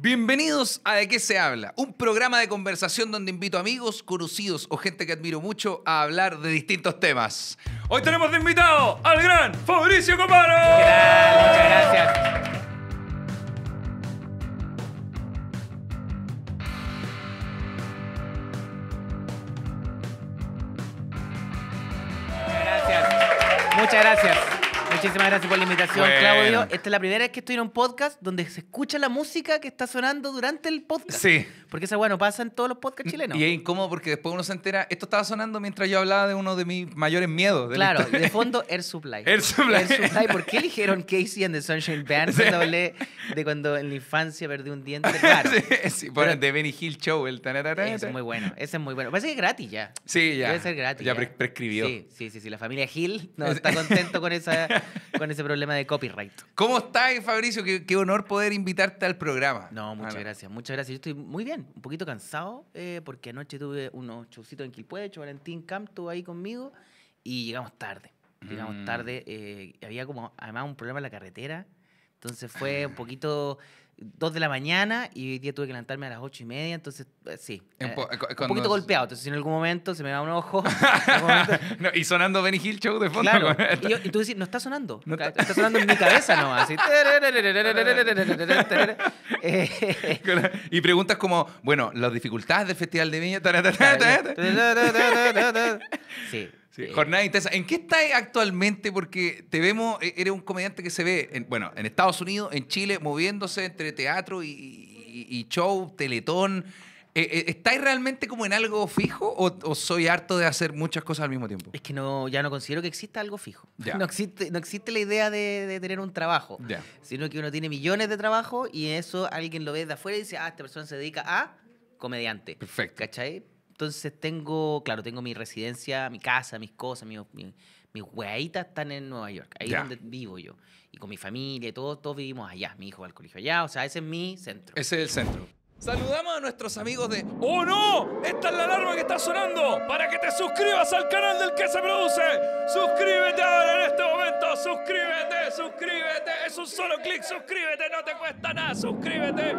Bienvenidos a De qué se habla, un programa de conversación donde invito amigos, conocidos o gente que admiro mucho a hablar de distintos temas. Hoy tenemos de invitado al gran Fabricio Comaro. ¿Qué tal? Muchas gracias. Muchísimas gracias por la invitación, Claudio. Esta es la primera vez que estoy en un podcast donde se escucha la música que está sonando durante el podcast. Sí. Porque esa bueno pasa en todos los podcasts chilenos. Y es incómodo porque después uno se entera, esto estaba sonando mientras yo hablaba de uno de mis mayores miedos. claro, de fondo Air Supply. Air Supply. ¿Por qué eligieron Casey and the Sunshine Band Se hablé de cuando en la infancia perdí un diente? Claro. Sí, de Benny Hill Show, el Ese Es muy bueno, ese es muy bueno. Parece que es gratis ya. Sí, ya. Debe ser gratis. Ya, prescribió. Sí, sí, sí, sí. La familia Hill no está contento con esa con ese problema de copyright. ¿Cómo estás, Fabricio? Qué, honor poder invitarte al programa. No, muchas gracias, muchas gracias. Yo estoy muy bien, un poquito cansado, eh, porque anoche tuve unos chuscitos en Quilpuecho, Valentín Camp ahí conmigo y llegamos tarde. Llegamos mm. tarde, eh, había como además un problema en la carretera, entonces fue un poquito... 2 de la mañana y hoy día tuve que levantarme a las ocho y media, entonces sí. Un, poquito golpeado, entonces en algún momento se me va un ojo. y sonando Benny Hill Show de fondo. Claro. Y, tú decís, no está sonando, no está... sonando en mi cabeza no Así. y preguntas como, bueno, las dificultades del Festival de Viña. sí, jornada intensa. ¿En qué estás actualmente? Porque te vemos, e-, eres un comediante que se ve, en, bueno, en Estados Unidos, en Chile, moviéndose entre teatro y, show, teletón. Eh, eh, ¿Estáis realmente como en algo fijo o, soy harto de hacer muchas cosas al mismo tiempo? Es que no, ya no considero que exista algo fijo. No, existe, no existe la idea de, tener un trabajo, sino que uno tiene millones de trabajos y eso alguien lo ve de afuera y dice, ah, esta persona se dedica a comediante. Perfecto. ¿Cachai? Entonces tengo, claro, tengo mi residencia, mi casa, mis cosas, mis hueitas están en Nueva York, ahí donde vivo yo. Y con mi familia y todos, todos vivimos allá. Mi hijo va al colegio allá, o sea, ese es mi centro. Ese es el centro. Saludamos a nuestros amigos de ¡Oh no! ¡Esta es la alarma que está sonando! ¡Para que te suscribas al canal del que se produce! ¡Suscríbete ahora en este momento! ¡Suscríbete! ¡Suscríbete! ¡Es un solo clic! ¡Suscríbete! ¡No te cuesta nada! ¡Suscríbete!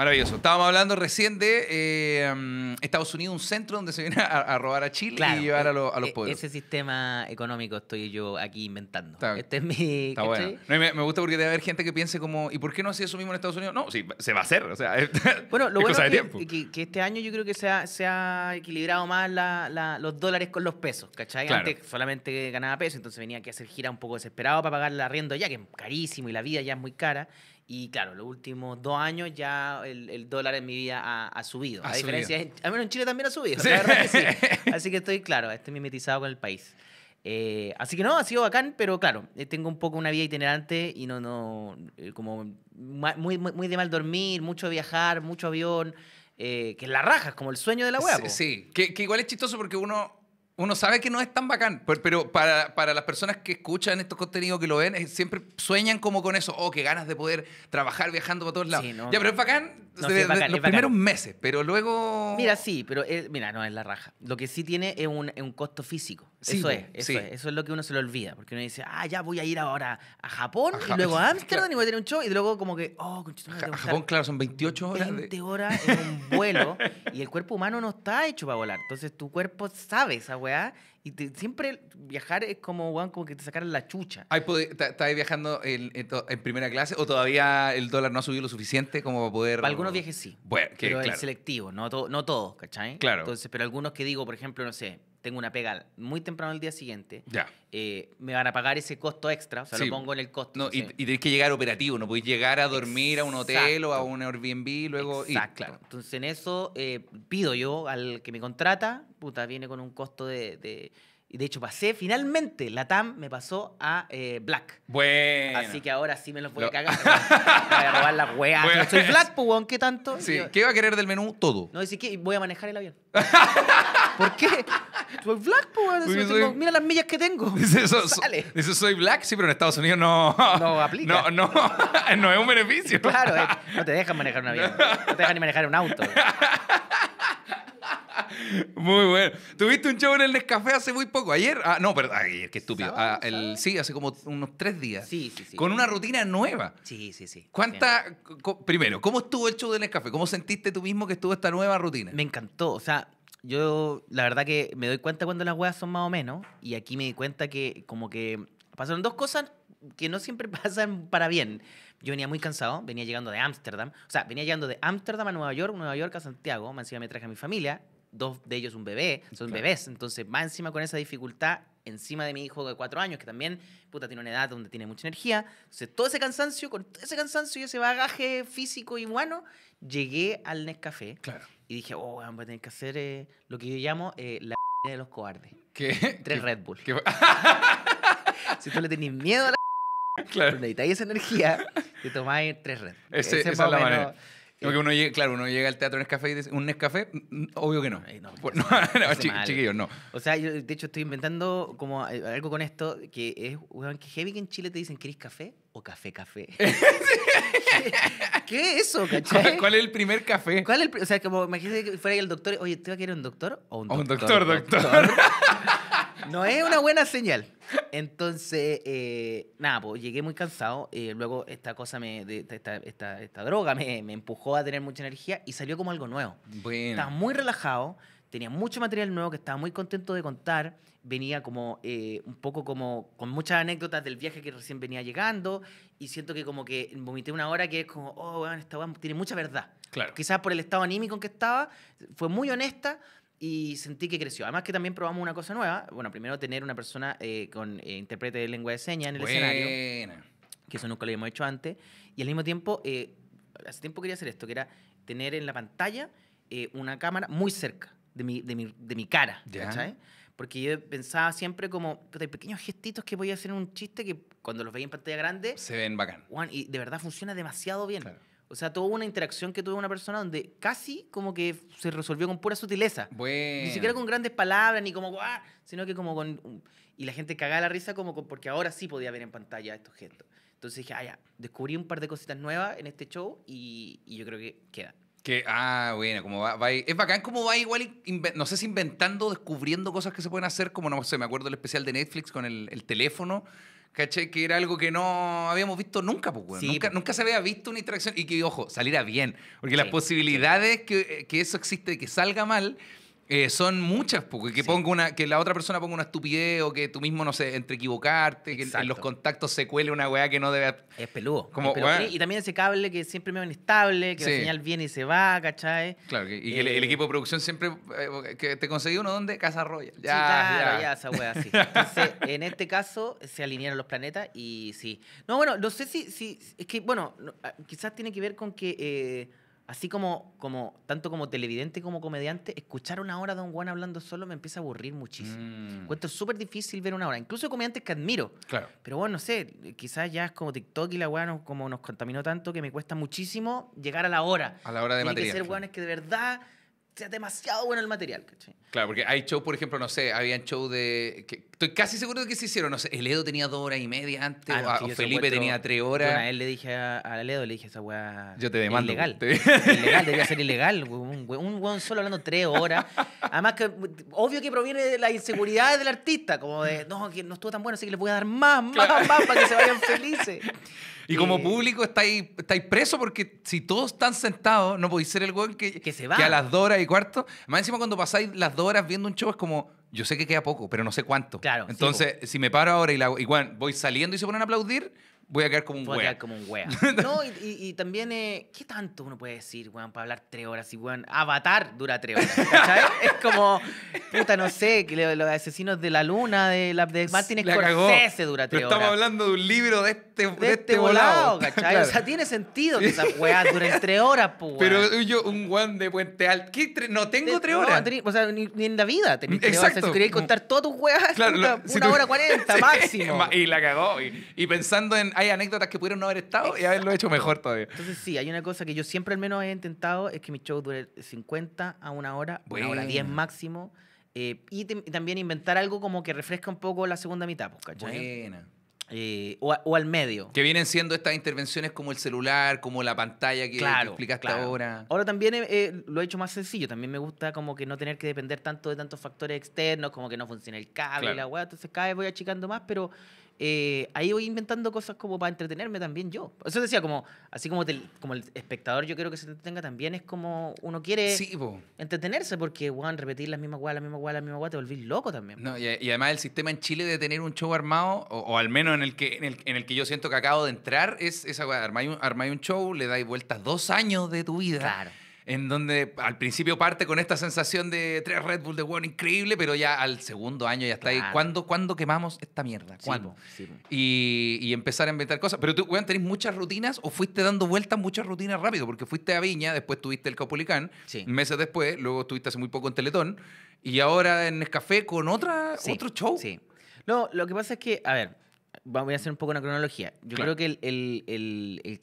Maravilloso. Estábamos hablando recién de eh, mm, Estados Unidos, un centro donde se viene a, robar a Chile y llevar a, eh, los eh, pueblos. Ese sistema económico estoy yo aquí inventando. este es mi. me, gusta porque debe haber gente que piense como, ¿y por qué no hacía eso mismo en Estados Unidos? No, sí, se va a hacer. bueno, lo bueno es que, este año yo creo que se ha, se ha equilibrado más los dólares con los pesos, ¿cachai? Antes solamente ganaba peso, entonces venía que hacer gira un poco desesperado para pagar la arriendo ya, que es carísimo y la vida ya es muy cara. Y claro, los últimos dos años ya el, dólar en mi vida ha, subido. a diferencia, al menos en Chile también ha subido. La verdad que sí. Así que estoy, claro, estoy mimetizado con el país. Eh, así que no, ha sido bacán, pero claro, eh, tengo un poco una vida itinerante y no, no, eh, como muy, muy, muy, de mal dormir, mucho viajar, mucho avión, que es la raja, es como el sueño de la hueá. Sí, sí. que igual es chistoso porque uno uno sabe que no es tan bacán, pero, para, para, las personas que escuchan estos contenidos, que lo ven, eh, siempre sueñan como con eso, oh, qué ganas de poder trabajar viajando para todos lados. ya, pero es bacán, los primeros meses, pero luego... Mira, sí, pero eh, mira, no es la raja. Lo que sí tiene es un, un costo físico. eso es, eso es, eso es lo que uno se lo olvida, porque uno dice, ah, ya voy a ir ahora a Japón, y luego a Ámsterdam, y voy a tener un show, y luego como que, oh, conchito, a Japón, claro, son 28 horas. 20 horas en un vuelo, y el cuerpo humano no está hecho para volar, entonces tu cuerpo sabe esa weá y siempre viajar es como, como que te sacaran la chucha. ¿Estás viajando en, primera clase o todavía el dólar no ha subido lo suficiente como para poder...? algunos viajes sí. Bueno, pero el selectivo, no, todo no todos, ¿cachai? Claro. Entonces, pero algunos que digo, por ejemplo, no sé, tengo una pega muy temprano el día siguiente, ya. Eh, me van a pagar ese costo extra, o lo pongo en el costo. y, tenés que llegar operativo, no podés llegar a dormir a un hotel o a un Airbnb, luego claro. Entonces en eso eh, pido yo al que me contrata, puta, viene con un costo de, de de hecho pasé, finalmente, la TAM me pasó a eh, Black. Bueno. Así que ahora sí me los voy a cagar. voy a robar las weas. soy Black, pues, ¿qué tanto? Sí. ¿Qué va a querer del menú? Todo. No, decir que voy a manejar el avión. ¿Por qué? Soy black, pues. Mira las millas que tengo. Dice, soy black, sí, pero en Estados Unidos no. No aplica. No, no, no es un beneficio. Claro, eh, no te dejan manejar un avión. No te dejan ni manejar un auto. Muy bueno. Tuviste un show en el Nescafé hace muy poco. Ayer. Ah, no, perdón. Ayer, qué estúpido. Ah, sí, hace como unos tres días. Sí, sí, sí. Con una rutina nueva. Sí, sí, sí. ¿Cuánta. primero, ¿cómo estuvo el show del Nescafé? ¿Cómo sentiste tú mismo que estuvo esta nueva rutina? Me encantó. O sea, yo la verdad que me doy cuenta cuando las weas son más o menos. Y aquí me di cuenta que como que pasaron dos cosas que no siempre pasan para bien. Yo venía muy cansado, venía llegando de Ámsterdam. O sea, venía llegando de Ámsterdam a Nueva York, Nueva York a Santiago. Más encima me traje a mi familia, dos de ellos un bebé, son bebés. Entonces, más encima con esa dificultad, encima de mi hijo de cuatro años, que también, puta, tiene una edad donde tiene mucha energía. Entonces, todo ese cansancio, con todo ese cansancio y ese bagaje físico y bueno, llegué al Nescafé. Claro. Y dije, oh, voy a tener que hacer eh, lo que yo llamo eh, la de los cobardes. ¿Qué? Tres Red Bull. si tú le tenés miedo a la claro. necesitáis esa energía, te tomáis tres Red Bull. Ese, esa es la manera. Porque uno llega, claro, uno llega al teatro en Nescafé y dice, ¿un Nescafé? Mm, obvio que no. Ay, no, no chiquillos, no. O sea, yo de hecho estoy inventando como eh, algo con esto, que es, weón, que heavy que en Chile te dicen, ¿querés café? O café, café. ¿Qué, es eso, cachai? ¿Cuál, es el primer café? ¿Cuál es el, o sea, como imagínate que fuera ahí el doctor, oye, ¿te iba a querer un doctor o un doctor? un doctor. doctor no es una buena señal. Entonces, eh, nada, pues llegué muy cansado. Eh, luego esta cosa, me, esta, esta, esta, droga me, empujó a tener mucha energía y salió como algo nuevo. Estaba muy relajado, tenía mucho material nuevo que estaba muy contento de contar. Venía como eh, un poco como con muchas anécdotas del viaje que recién venía llegando y siento que como que vomité una hora que es como, oh, bueno, esta tiene mucha verdad. Claro. Quizás por el estado anímico en que estaba, fue muy honesta, y sentí que creció. Además que también probamos una cosa nueva. Bueno, primero tener una persona eh, con eh, intérprete de lengua de señas en el escenario, que eso nunca lo habíamos hecho antes. Y al mismo tiempo, eh, hace tiempo quería hacer esto, que era tener en la pantalla una cámara muy cerca de mi, de mi, de mi cara, ¿cachai? Porque yo pensaba siempre como, hay pequeños gestitos que voy a hacer en un chiste que cuando los veía en pantalla grande... Se ven bacán. y de verdad funciona demasiado bien. Claro. O sea, tuvo una interacción que tuve una persona donde casi como que se resolvió con pura sutileza. Ni siquiera con grandes palabras, ni como ¡Ah! Sino que como con... Y la gente cagaba la risa como porque ahora sí podía ver en pantalla estos gestos. Entonces dije, ah, ya, descubrí un par de cositas nuevas en este show y, yo creo que queda. Que, ah, bueno, como va, es bacán como va igual, no sé si inventando, descubriendo cosas que se pueden hacer, como no sé, me acuerdo del especial de Netflix con el, el teléfono Caché Que era algo que no habíamos visto nunca, pues, nunca, pues. nunca, se había visto una interacción y que, ojo, saliera bien. Porque las posibilidades que, eh, que, eso existe de que salga mal eh, son muchas, porque que, una, que la otra persona ponga una estupidez o que tú mismo, no sé, entre equivocarte, que en los contactos se cuele una weá que no debe... Es peludo. Y también ese cable que siempre me va inestable, que la señal viene y se va, ¿cachai? Claro, y que el, eh, equipo de producción siempre... Eh, ¿Te conseguí uno dónde? Casa Roya. Ya, sí, claro, ya. esa weá, sí. Entonces, en este caso, se alinearon los planetas y sí. No, bueno, no sé si... si es que, bueno, ah, quizás tiene que ver con que así como, como, tanto como televidente como comediante, escuchar una hora de un Juan hablando solo me empieza a aburrir muchísimo. Mm. Encuentro súper difícil ver una hora. Incluso comediantes que admiro. Claro. Pero bueno, no sé, quizás ya es como TikTok y la weá nos, como nos contaminó tanto que me cuesta muchísimo llegar a la hora. A la hora de Tiene material. que ser que de verdad demasiado bueno el material, Claro, porque hay shows, por ejemplo, no sé, habían show de. Que, estoy casi seguro de que se hicieron. No sé, el Edo tenía dos horas y media antes, ah, o, Felipe tenía tres horas. a él le dije a, a le dije esa weá. Yo te demando. Ilegal. ilegal, debía ser ilegal. Un weón solo hablando tres horas. Además, que obvio que proviene de la inseguridad del artista, como de, no, que no estuvo tan bueno, así que le voy a dar más, más, más para que se vayan felices. Y como eh, público estáis, estáis preso porque si todos están sentados, no podéis ser el gol que, que, se a las dos horas y cuarto. Más encima cuando pasáis las dos horas viendo un show es como, yo sé que queda poco, pero no sé cuánto. Entonces, si me paro ahora y, la, voy saliendo y se ponen a aplaudir, voy a quedar como un weón. como un weón. no, y, también, eh, ¿qué tanto uno puede decir, weón, para hablar tres horas? Si, weón, Avatar dura tres horas, ¿sabes? es como, puta, no sé, que los asesinos de la luna de, la, de Martin Scorsese dura tres horas. Estamos hablando de un libro de este, de, este, este volado, ¿cachai? O sea, tiene sentido que esa weá duren tres horas, pues. Pero yo, un guan de Puente Alto, no tengo tres horas. No, o sea, ni, en la vida tenés tres horas. si querías contar todas tus weas, una hora cuarenta máximo. Y la cagó. Y, pensando en, hay anécdotas que pudieron no haber estado y haberlo hecho mejor todavía. Entonces, sí, hay una cosa que yo siempre al menos he intentado, es que mi show dure 50 a una hora, una hora 10 máximo. Eh, y, también inventar algo como que refresca un poco la segunda mitad, pues, ¿cachai? Buena. Eh, o, al medio. Que vienen siendo estas intervenciones como el celular, como la pantalla que, explicaste ahora. Ahora también eh, eh, lo he hecho más sencillo. También me gusta como que no tener que depender tanto de tantos factores externos, como que no funciona el cable, la weá. Entonces cada vez voy achicando más, pero eh, ahí voy inventando cosas como para entretenerme también yo. Eso decía, como, así como, como el espectador yo creo que se entretenga también, es como uno quiere entretenerse, porque, repetir la misma guas, la misma guas, la misma guas, te volvís loco también. No, y, además el sistema en Chile de tener un show armado, o, al menos en el, que, en el, que yo siento que acabo de entrar, es esa weá, armáis un, armáis un show, le dais vueltas dos años de tu vida. Claro en donde al principio parte con esta sensación de tres Red Bull de one increíble, pero ya al segundo año ya está ahí. ¿Cuándo, quemamos esta mierda? ¿Cuándo? Y, empezar a inventar cosas. Pero tú, weón, ¿tenés muchas rutinas o fuiste dando vueltas muchas rutinas rápido? Porque fuiste a Viña, después tuviste el Caupolicán, meses después, luego estuviste hace muy poco en Teletón, y ahora en Nescafé con otra, otro show. Sí. No, lo que pasa es que, a ver, voy a hacer un poco una cronología. Yo creo que el, el, el, el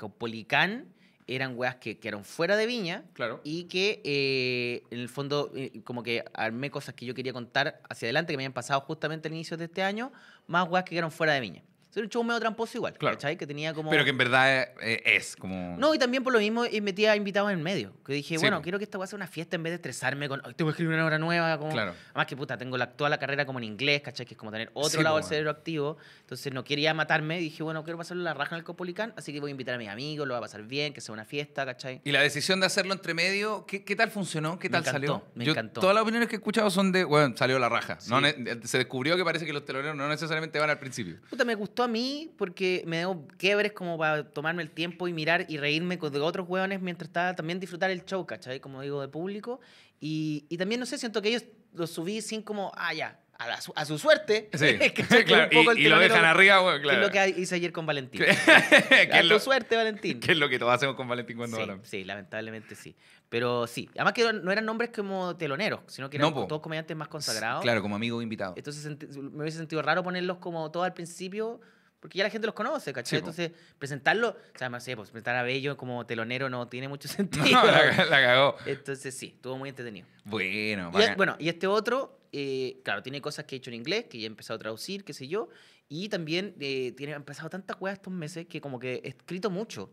eran weas que quedaron fuera de Viña. Claro. Y que eh, en el fondo, eh, como que armé cosas que yo quería contar hacia adelante que me habían pasado justamente al inicio de este año, más weas que quedaron fuera de Viña. Era un show medio tramposo igual, ¿cachai? Que tenía como... Pero que en verdad eh, eh, es, como... No, y también por lo mismo metía invitados en medio. Que dije, bueno, quiero que esta va a ser una fiesta en vez de estresarme con... Tengo que escribir una obra nueva. Claro. Además que, puta, tengo la, toda la carrera como en inglés, ¿cachai? Que es como tener otro lado del cerebro activo. Entonces no quería matarme. Dije, bueno, quiero pasarlo la raja en el Copolicán, así que voy a invitar a mis amigos, lo va a pasar bien, que sea una fiesta, ¿cachai? Y la decisión de hacerlo entre medio, ¿qué, tal funcionó? ¿Qué tal salió? Me encantó. Todas las opiniones que he escuchado son de, bueno, salió la raja. se descubrió que parece que los teloneros no necesariamente van al principio. Puta, me gustó a mí porque me debo quiebres como para tomarme el tiempo y mirar y reírme de otros hueones mientras estaba también disfrutar el show, ¿cachai? Como digo, de público. Y, y también, no sé, siento que ellos los subí sin como, ah, ya, a, su a, su suerte. Sí, claro. y, lo dejan arriba, bueno, claro. es lo que hice ayer con Valentín. a tu suerte, Valentín. Que es lo que todos hacemos con Valentín cuando sí, Sí, lamentablemente sí. Pero sí, además que no eran nombres como teloneros, sino que eran no, todos comediantes más consagrados. Claro, como amigos invitados. Entonces me hubiese sentido raro ponerlos como todo al principio porque ya la gente los conoce, ¿cachai? Entonces, presentarlo, o sea, pues, presentar a Bello como telonero no tiene mucho sentido. No, la, cagó. Entonces, sí, estuvo muy entretenido. Bueno, y, Bueno, y este otro, eh, claro, tiene cosas que he hecho en inglés, que ya he empezado a traducir, qué sé yo. Y también eh, tiene, han pasado tantas cosas estos meses que como que he escrito mucho.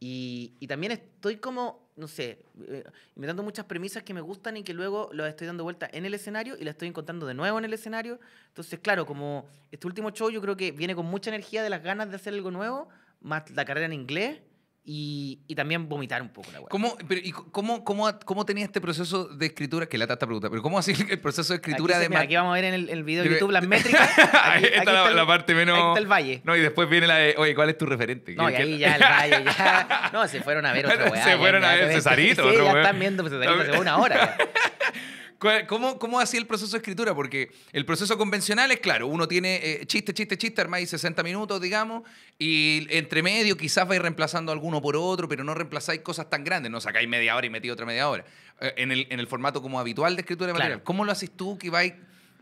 Y, y también estoy como no sé, eh, inventando muchas premisas que me gustan y que luego las estoy dando vuelta en el escenario y las estoy encontrando de nuevo en el escenario. Entonces, claro, como este último show yo creo que viene con mucha energía de las ganas de hacer algo nuevo, más la carrera en inglés y, también vomitar un poco la ¿Cómo, cómo, cómo, tenía este proceso de escritura? Que lata esta pregunta, pero ¿cómo así el proceso de escritura aquí de... Mira, aquí vamos a ver en el, video de YouTube las métricas. ahí está, la, parte menos... Ahí está el valle. No, y después viene la de, oye, ¿cuál es tu referente? No, y ahí ya el valle, ya... No, se fueron a ver otra weá. se fueron a ver Cesarito. Sí, ya están viendo Cesarito hace una hora. ¿Cómo, cómo hacía el proceso de escritura? Porque el proceso convencional es claro, uno tiene eh, chiste, chiste, chiste, armáis 60 minutos, digamos, y entre medio quizás vais reemplazando alguno por otro, pero no reemplazáis cosas tan grandes, no sacáis media hora y metí otra media hora. Eh, en, el, en, el, formato como habitual de escritura de material. ¿Cómo lo haces tú que vais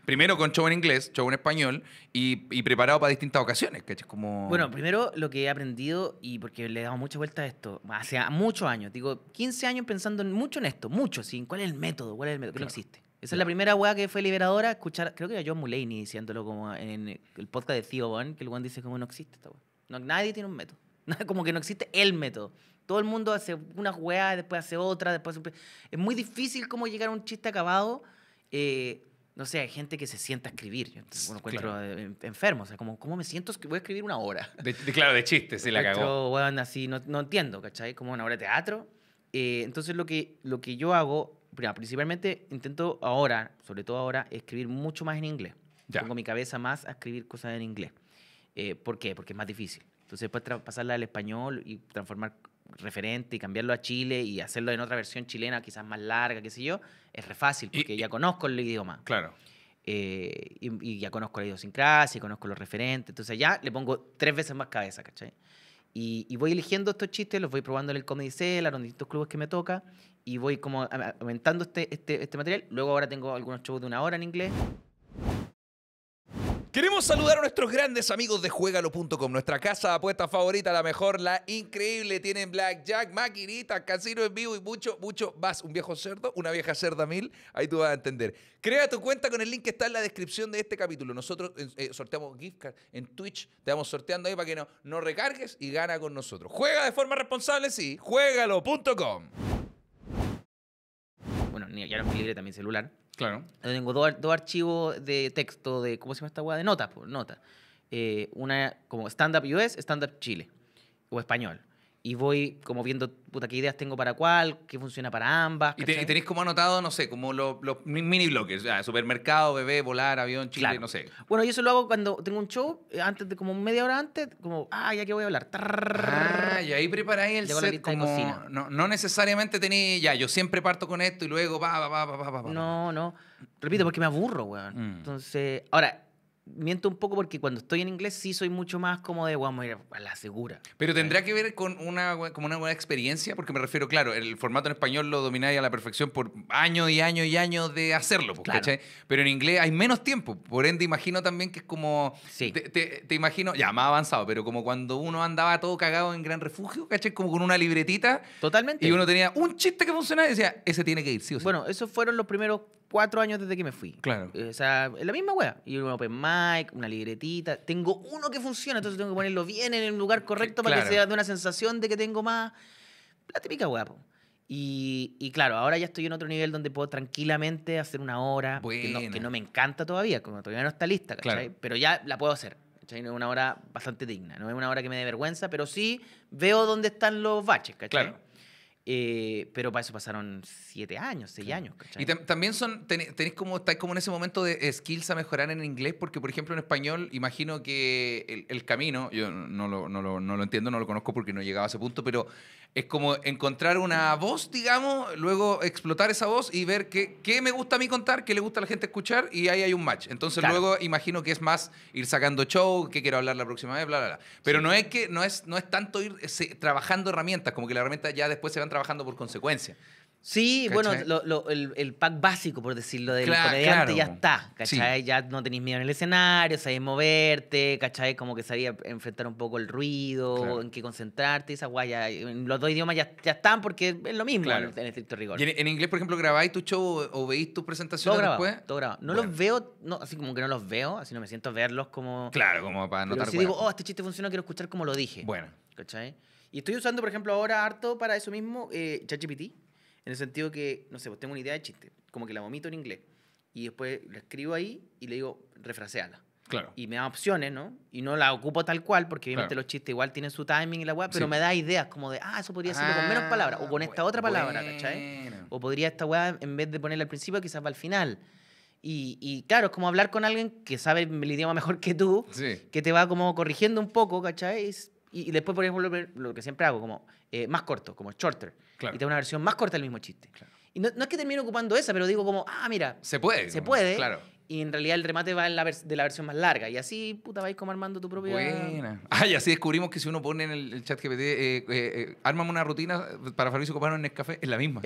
primero con show en inglés, show en español y, preparado para distintas ocasiones, es Como... Bueno, primero lo que he aprendido, y porque le he dado mucha vuelta a esto, hace muchos años, digo, 15 años pensando mucho en esto, mucho, ¿sí? ¿cuál es el método? ¿Cuál es el método? Que no existe. Esa es la primera weá que fue liberadora, escuchar, creo que era John Mulaney diciéndolo como en el podcast de Theo que el one dice como no existe esta weá. No, nadie tiene un método. Como que no existe el método. Todo el mundo hace una weá, después hace otra, después... Es muy difícil como llegar a un chiste acabado. Eh, no sé, hay gente que se sienta a escribir. Yo me encuentro eh, enfermo. O sea, como, ¿cómo me siento? Voy a escribir una hora. claro, de chiste, sí, la cagó. Bueno, así, no, entiendo, ¿cachai? Como una hora de teatro. Eh, entonces, lo que, lo que yo hago, principalmente intento ahora, sobre todo ahora, escribir mucho más en inglés. Tengo Pongo mi cabeza más a escribir cosas en inglés. Eh, ¿Por qué? Porque es más difícil. Entonces, después pasarla al español y transformar referente y cambiarlo a Chile y hacerlo en otra versión chilena, quizás más larga, qué sé yo, es re fácil porque ya conozco el idioma. Claro. Eh, y, ya conozco la idiosincrasia, conozco los referentes, entonces ya le pongo tres veces más cabeza, ¿cachai? Y, voy eligiendo estos chistes, los voy probando en el Comedy Cellar, en distintos clubes que me toca, y voy como aumentando este, este, este material. Luego ahora tengo algunos shows de una hora en inglés. Queremos saludar a nuestros grandes amigos de Juegalo.com, nuestra casa de apuestas favorita, la mejor, la increíble. Tienen blackjack, maquinitas, casino en vivo y mucho, mucho más. Un viejo cerdo, una vieja cerda mil, ahí tú vas a entender. Crea tu cuenta con el link que está en la descripción de este capítulo. Nosotros eh, eh, sorteamos gift card en Twitch, te vamos sorteando ahí para que no, no recargues y gana con nosotros. Juega de forma responsable, sí. Juegalo.com ya era un libre, también celular. Claro. Tengo dos, archivos de texto de, ¿cómo se llama esta weá? De notas, por nota. Eh, una como stand-up US, stand-up Chile o español y voy como viendo, puta, qué ideas tengo para cuál, qué funciona para ambas. Y, tenéis como anotado, no sé, como los, mini bloques, supermercado, bebé, volar, avión, chile, no sé. Bueno, yo eso lo hago cuando tengo un show, eh, antes de como media hora antes, como, ah, ya que voy a hablar. Ah, y ahí preparáis el Llego como, cocina. No, necesariamente tenéis, ya, yo siempre parto con esto y luego, va, va, va. va va va No, no. Repito, porque me aburro, weón. Mm. Entonces, ahora, miento un poco porque cuando estoy en inglés sí soy mucho más como de vamos a la segura. Pero tendrá que ver con una, como una buena experiencia, porque me refiero, claro, el formato en español lo domináis a la perfección por años y años y años de hacerlo, pues, Pero en inglés hay menos tiempo, por ende imagino también que es como, te, imagino, ya más avanzado, pero como cuando uno andaba todo cagado en Gran Refugio, ¿cachai? Como con una libretita. Totalmente. Y uno tenía un chiste que funcionaba y decía, ese tiene que ir, sí o sí. Bueno, esos fueron los primeros cuatro años desde que me fui. Claro. Eh, o sea, es la misma wea. Y un open mic, una libretita. Tengo uno que funciona, entonces tengo que ponerlo bien en el lugar correcto para que sea de una sensación de que tengo más. La típica wea, po. Y, y, claro, ahora ya estoy en otro nivel donde puedo tranquilamente hacer una hora que no, me encanta todavía, como todavía no está lista, Claro. Pero ya la puedo hacer. ¿cachai? No es una hora bastante digna, no es una hora que me dé vergüenza, pero sí veo dónde están los baches, ¿cachai? Claro. Eh, pero para eso pasaron siete años, seis años. Y también son, tenés como, estáis como en ese momento de skills a mejorar en inglés, porque por ejemplo en español, imagino que el, camino, yo no lo, no, lo, no lo, entiendo, no lo conozco porque no llegaba a ese punto, pero es como encontrar una voz, digamos, luego explotar esa voz y ver qué, qué, me gusta a mí contar, qué le gusta a la gente escuchar y ahí hay un match. Entonces luego imagino que es más ir sacando show, qué quiero hablar la próxima vez, bla, bla, bla. Pero no es que no es, no es tanto ir eh, trabajando herramientas, como que las herramientas ya después se van trabajando por consecuencia. Sí, bueno, el, pack básico, por decirlo, del comediante ya está, ¿cachai? Ya no tenéis miedo en el escenario, sabés moverte, ¿cachai? Como que sabía enfrentar un poco el ruido, en qué concentrarte, esa guaya. Los dos idiomas ya, están porque es lo mismo en, estricto rigor. en, inglés, por ejemplo, grabáis tu show o veis tus presentaciones después? No los veo, no, así como que no los veo, así no me siento verlos como... Claro, como para notar... Si digo, oh, este chiste funciona, quiero escuchar como lo dije. Bueno. ¿Cachai? Y estoy usando, por ejemplo, ahora harto para eso mismo, eh, en el sentido que, no sé, pues tengo una idea de chiste, como que la vomito en inglés. Y después la escribo ahí y le digo, refraseala. Claro. Y me da opciones, ¿no? Y no la ocupo tal cual, porque obviamente los chistes igual tienen su timing y la weá, pero me da ideas como de, ah, eso podría ser con menos ah, palabras, o con esta otra palabra, ¿cachai? O podría esta weá, en vez de ponerla al principio, quizás va al final. Y, y, claro, es como hablar con alguien que sabe el idioma mejor que tú, que te va como corrigiendo un poco, ¿cachai? Y, después, por ejemplo, lo que siempre hago, como eh, más corto, como shorter. Y te da una versión más corta del mismo chiste. Y no, es que termine ocupando esa, pero digo como, ah, mira. Se puede. Se puede. Claro. Y en realidad el remate va en la de la versión más larga. Y así, puta, vais como armando tu propia... Buena. Ah, así descubrimos que si uno pone en el, chat GPT, eh, ármame eh, eh, una rutina para Fabricio Copano en el café, es la misma.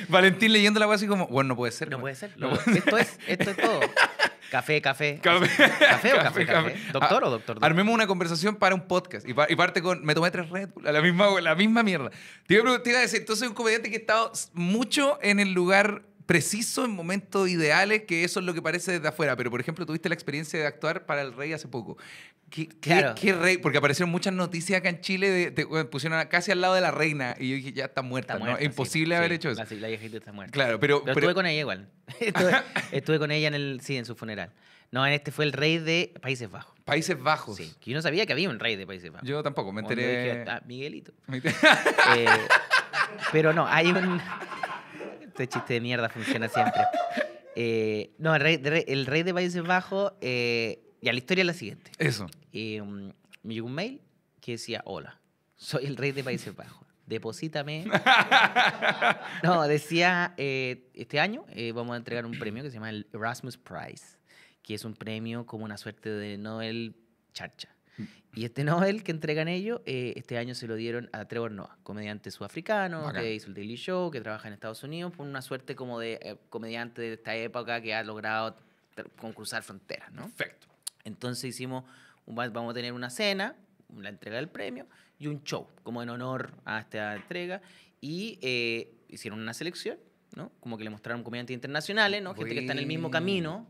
Valentín leyendo la cosa así como, bueno, no puede ser. No pues". puede ser. Esto, es, esto es todo. Café, café. Café. ¿Café o café, café, ¿Doctor ah, o doctor? Armemos una conversación para un podcast. Y, parte con. Me tomé tres Red la misma, la misma mierda. Te iba, a decir, entonces, un comediante que ha estado mucho en el lugar preciso, en momentos ideales, que eso es lo que parece desde afuera. Pero, por ejemplo, tuviste la experiencia de actuar para el Rey hace poco. claro. qué rey? Porque aparecieron muchas noticias acá en Chile, de, pusieron casi al lado de la reina. Y yo dije, ya está muerta, Imposible haber hecho eso. La, la, viejita está muerta. Claro, pero. estuve con ella igual. estuve, con ella en el. Sí, en su funeral. No, en este fue el rey de Países Bajos. Países Bajos. Sí, que yo no sabía que había un rey de Países Bajos. Yo tampoco, me enteré. Ah, Miguelito. Eh, pero no, hay un. Este chiste de mierda funciona siempre. Eh, no, el rey, de Países Bajos, eh, ya la historia es la siguiente. Eso. Eh, um, me llegó un mail que decía, hola, soy el rey de Países Bajos, deposítame. no, decía, este año vamos a entregar un premio que se llama el Erasmus Prize, que es un premio como una suerte de Noel Charcha. Y este Nobel que entregan ellos, eh, este año se lo dieron a Trevor Noah, comediante sudafricano que hizo el Daily Show, que trabaja en Estados Unidos, por una suerte como de eh, comediante de esta época que ha logrado cruzar fronteras, ¿no? Perfecto. Entonces hicimos, vamos a tener una cena, la entrega del premio y un show, como en honor a esta entrega. Y eh, hicieron una selección, ¿no? Como que le mostraron comediantes internacionales, ¿no? Gente que está en el mismo camino.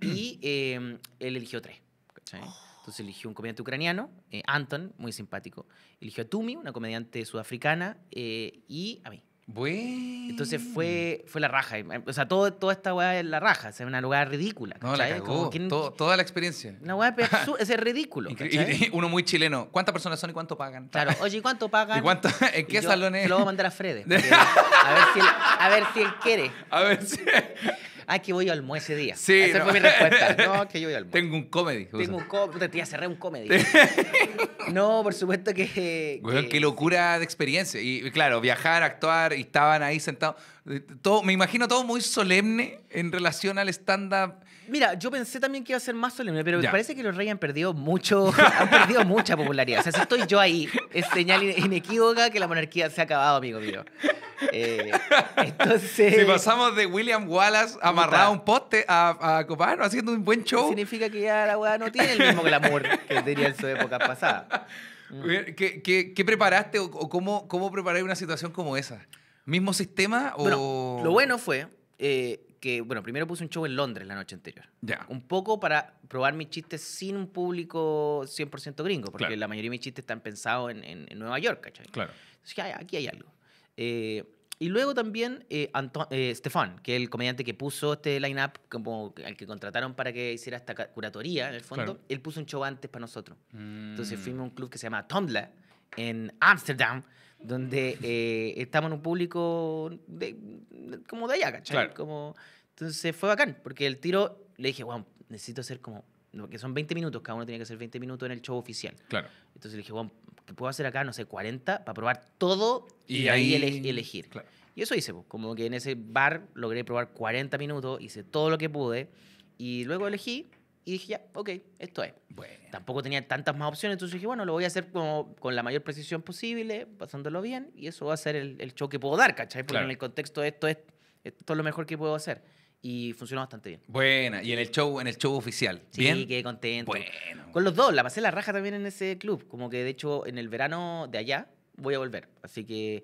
Y él eligió tres, ¿cachai? Oh. Entonces eligió un comediante ucraniano, eh, Anton, muy simpático. Eligió a Tumi, una comediante sudafricana, eh, y a mí. Entonces fue, fue la raja. O sea, toda esta weá es la raja. O sea, una lugar ridícula. No, la toda la experiencia. Una weá es ridículo. Y, uno muy chileno. ¿Cuántas personas son y cuánto pagan? Claro, oye, ¿y cuánto pagan? ¿En qué salón es? lo voy a mandar a Frede. a, ver si a ver si él quiere. A ver si ah, que voy al almuerzo ese día. Sí. Esa fue mi respuesta. No, que yo voy al almuerzo. Tengo un comedy. Tengo un comedy. Te cerré un comedy. no, por supuesto que, Bueno, qué locura de experiencia. Y claro, viajar, actuar, y estaban ahí sentados. Todo, me imagino todo muy solemne en relación al stand-up Mira, yo pensé también que iba a ser más solemne, pero me parece que los Reyes han perdido mucho, han perdido mucha popularidad. O sea, si estoy yo ahí, es señal inequívoca que la monarquía se ha acabado, amigo mío. Eh, entonces, Si pasamos de William Wallace amarrado a un poste a, a Copano haciendo un buen show. significa que ya la weá no tiene el mismo glamour que tenía en su época pasada. ¿Qué, preparaste o, cómo, cómo una situación como esa? ¿Mismo sistema o...? lo bueno fue eh, bueno, primero puse un show en Londres la noche anterior. Un poco para probar mis chistes sin un público 100% gringo, porque la mayoría de mis chistes están pensados en, Nueva York, ¿cachai? Claro. Entonces, aquí hay algo. Eh, y luego también eh, eh, Stefan, que es el comediante que puso este line-up, como al que contrataron para que hiciera esta curatoría, en el fondo, él puso un show antes para nosotros. Mm. Entonces fuimos a un club que se llama Tumblr en Ámsterdam, donde eh, estamos en un público de, como de allá, ¿cachai? Como, entonces fue bacán, porque el tiro le dije, wow, necesito hacer como, que son 20 minutos, cada uno tenía que hacer 20 minutos en el show oficial. Claro. Entonces le dije, wow, ¿qué puedo hacer acá? No sé, 40 para probar todo y, ahí, elegir. Y eso hice, como que en ese bar logré probar 40 minutos, hice todo lo que pude y luego elegí y dije, ya, ok, esto es. Bueno. Tampoco tenía tantas más opciones, entonces dije, bueno, lo voy a hacer como, con la mayor precisión posible, pasándolo bien, y eso va a ser el, el show que puedo dar, ¿cachai? Porque en el contexto esto es, esto es lo mejor que puedo hacer. Y funcionó bastante bien. Buena, y en el show, en el show oficial. Sí, ¿Bien? contento. Bueno. Con los dos, la pasé la raja también en ese club. Como que de hecho, en el verano de allá voy a volver. Así que,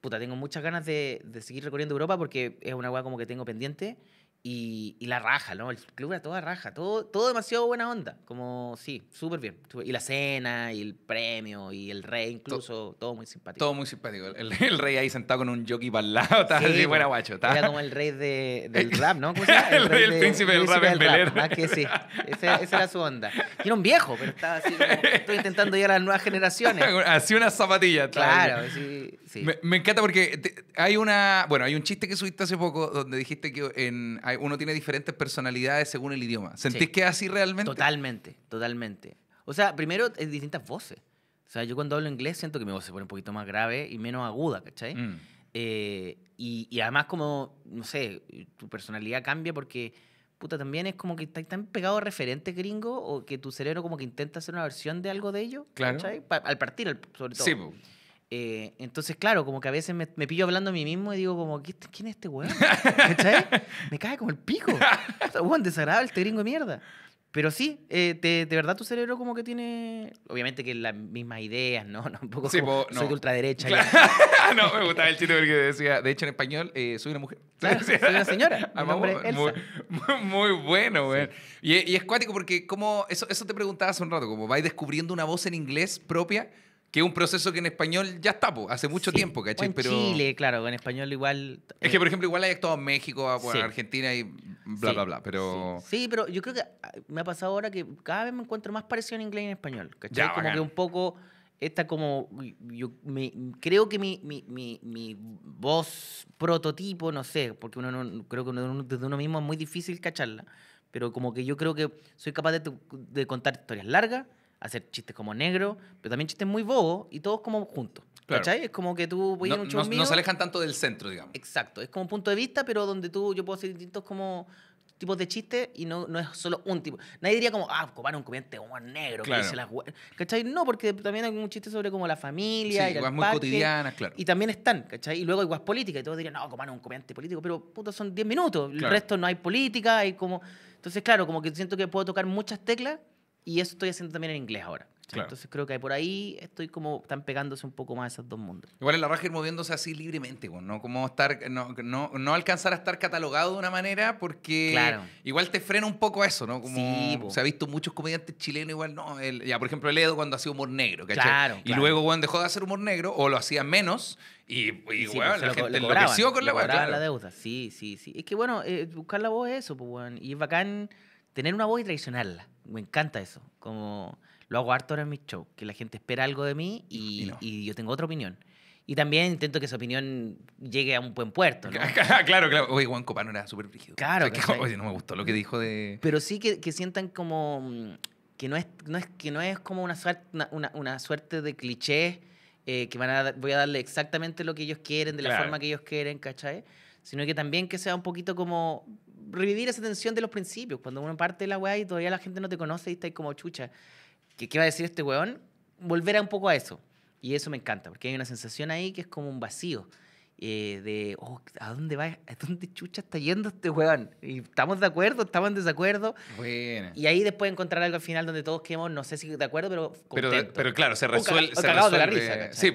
puta, tengo muchas ganas de, de seguir recorriendo Europa porque es una weá como que tengo pendiente. Y, y, la raja, ¿no? El club era toda raja, todo, todo demasiado buena onda, como sí, súper bien. Y la cena, y el premio, y el rey incluso, todo, muy simpático. Todo muy simpático. El, rey ahí sentado con un jockey para el lado, estaba así, buena pues, guacho. Era como el rey de, del rap, ¿no? ¿Cómo se llama? El, rey, el príncipe del rap en Belén. Ah, que sí, esa, era su onda. Y era un viejo, pero estaba así estoy intentando llegar a las nuevas generaciones. Así una zapatilla. Claro, sí me, encanta porque hay una. Bueno, hay un chiste que subiste hace poco donde dijiste que en, uno tiene diferentes personalidades según el idioma. ¿Sentís que es así realmente? Totalmente, totalmente. O sea, primero es eh, distintas voces. O sea, yo cuando hablo inglés siento que mi voz se pone un poquito más grave y menos aguda, ¿cachai? Mm. Eh, y, además, como, no sé, tu personalidad cambia porque, puta, también es como que estás tan pegado a referentes gringo o que tu cerebro como que intenta hacer una versión de algo de ellos, claro. al partir, sobre todo. Sí, eh, entonces, claro, como que a veces me, me, pillo hablando a mí mismo y digo como, este, ¿quién es este weón? me cae como el pico. O desagradable este gringo de mierda. Pero sí, te, eh, de verdad tu cerebro como que tiene, obviamente que las mismas ideas, ¿no? no un poco soy de ultraderecha. no, me gustaba el chiste porque decía, de hecho en español, eh, soy una mujer. soy una señora. Mi nombre es Muy, bueno, güey. Y, es cuático porque como, eso, eso te preguntaba hace un rato, como vais descubriendo una voz en inglés propia que es un proceso que en español ya está, hace mucho tiempo, ¿cachai? en pero... Chile, claro, en español igual. Es que, eh, por ejemplo, igual hay actuado en México, ah, en pues, Argentina y bla, bla, bla. Pero... Sí. pero yo creo que ah, me ha pasado ahora que cada vez me encuentro más parecido en inglés y en español, ¿cachai? como que un poco. Esta como, yo me, creo que mi, mi, mi, voz prototipo, no sé, porque uno no, creo que uno, desde uno mismo es muy difícil cacharla, pero como que yo creo que soy capaz de, de contar historias largas, hacer chistes como negro, pero también chistes muy bobos y todos como juntos. ¿Cachai? Es como que tú voy en un no, no, se alejan tanto del centro, digamos. Exacto. Es como un punto de vista, pero donde tú, yo puedo hacer distintos como tipos de chistes y no, no es solo un tipo. Nadie diría como, ah, copar un comediante como negro, que dice las ¿Cachai? No, porque también hay un chiste sobre como la familia sí, y muy claro. Y también están, ¿cachai? Y luego hay guas política y todos dirían, no, coman un comediante político, pero puta, son 10 minutos. El resto no hay política, hay como... Entonces, claro, como que siento que puedo tocar muchas teclas y eso estoy haciendo también en inglés ahora. Entonces creo que por ahí estoy como, están pegándose un poco más esos dos mundos. Igual es la raja ir moviéndose así libremente, ¿no? Como estar, no, no, no, alcanzar a estar catalogado de una manera porque claro. igual te frena un poco eso, ¿no? Como se ha visto muchos comediantes chilenos igual, no, ya por ejemplo el Edo cuando hacía humor negro, Claro, y luego bueno, dejó de hacer humor negro o lo hacía menos y, y pues, la gente lo con la, la deuda, sí, sí, sí. Es que bueno, eh, buscar la voz es eso, pues güey. y es bacán tener una voz y traicionarla. Me encanta eso. Como lo hago harto ahora en mi show. que la gente espera algo de mí y, yo tengo otra opinión. Y también intento que esa opinión llegue a un buen puerto. claro, claro. Oye, Juan Copano era súper brígido. Claro. oye, no me gustó lo que dijo de. Pero sí que, que sientan como. Mm, que no es, no es, que no es como una suerte, una, una suerte de cliché eh, que van a, voy a darle exactamente lo que ellos quieren, de la forma que ellos quieren, ¿cachai? Sino que también que sea un poquito como revivir esa tensión de los principios, cuando uno parte de la weá y todavía la gente no te conoce y está ahí como chucha. ¿Qué, ¿Qué va a decir este weón? Volver a un poco a eso. Y eso me encanta, porque hay una sensación ahí que es como un vacío. Eh, de, oh, ¿a dónde va? ¿A dónde chucha está yendo este weón? Y estamos de acuerdo, estamos en desacuerdo. Y ahí después encontrar algo al final donde todos quedemos, no sé si de acuerdo, pero Pero, pero claro, se resuelve... se resuelve la risa, sí,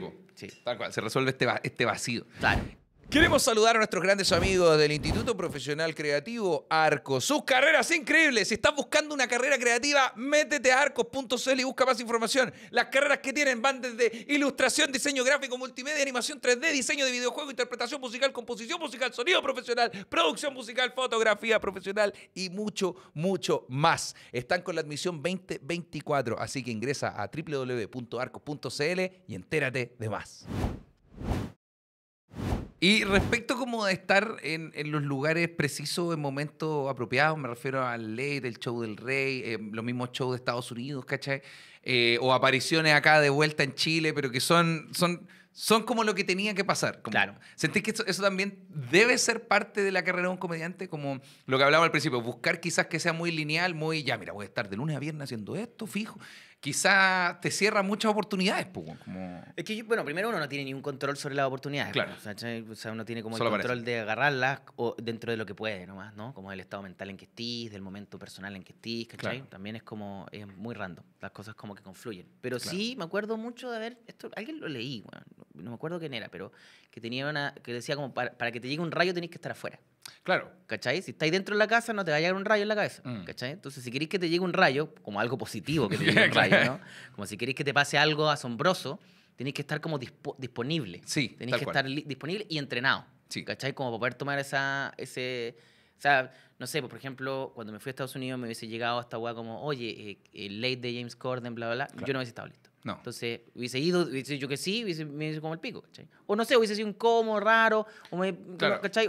se resuelve este, este vacío. Claro. Queremos saludar a nuestros grandes amigos del Instituto Profesional Creativo Arco. Sus carreras increíbles. Si estás buscando una carrera creativa, métete a arcos.cl y busca más información. Las carreras que tienen van desde ilustración, diseño gráfico, multimedia, animación 3D, diseño de videojuego, interpretación musical, composición musical, sonido profesional, producción musical, fotografía profesional y mucho, mucho más. Están con la admisión 2024, así que ingresa a www.arco.cl y entérate de más. Y respecto como de estar en, en los lugares precisos, en momentos apropiados, me refiero al Late, el show del Rey, eh, los mismos shows de Estados Unidos, ¿cachai? Eh, o apariciones acá de vuelta en Chile, pero que son, son, son como lo que tenía que pasar. claro. ¿Sentís que eso, eso, también debe ser parte de la carrera de un comediante? Como lo que hablaba al principio, buscar quizás que sea muy lineal, muy, ya, mira, voy a estar de lunes a viernes haciendo esto, fijo. Quizás te cierra muchas oportunidades. como... Es que, bueno, primero uno no tiene ningún control sobre las oportunidades. Claro. O sea, uno tiene como el control de agarrarlas o dentro de lo que puede nomás, ¿no? Como el estado mental en que estés, del momento personal en que estés, ¿cachai? También es como, es muy random. Las cosas como que confluyen. Pero sí, me acuerdo mucho de haber, esto, alguien lo leí, no me acuerdo quién era, pero que tenía una, que decía como, para, para que te llegue un rayo tenés que estar afuera. Claro. ¿Cachai? Si estáis dentro de la casa, no te va a llegar un rayo en la cabeza. Mm. ¿Cachai? Entonces, si queréis que te llegue un rayo, como algo positivo que te llegue un rayo, ¿no? Como si queréis que te pase algo asombroso, tenéis que estar como disponible. Sí. Tenéis que estar disponible y entrenado. Sí. ¿Cachai? Como para poder tomar esa, ese. O sea, no sé, pues, por ejemplo, cuando me fui a Estados Unidos me hubiese llegado hasta hueá como, oye, eh, el late de James Corden, bla, bla, bla. Yo no hubiese estado listo. Entonces, hubiese ido, hubiese dicho que sí, hubiese, me como el pico, ¿cachai? O no sé, hubiese sido un como raro, o O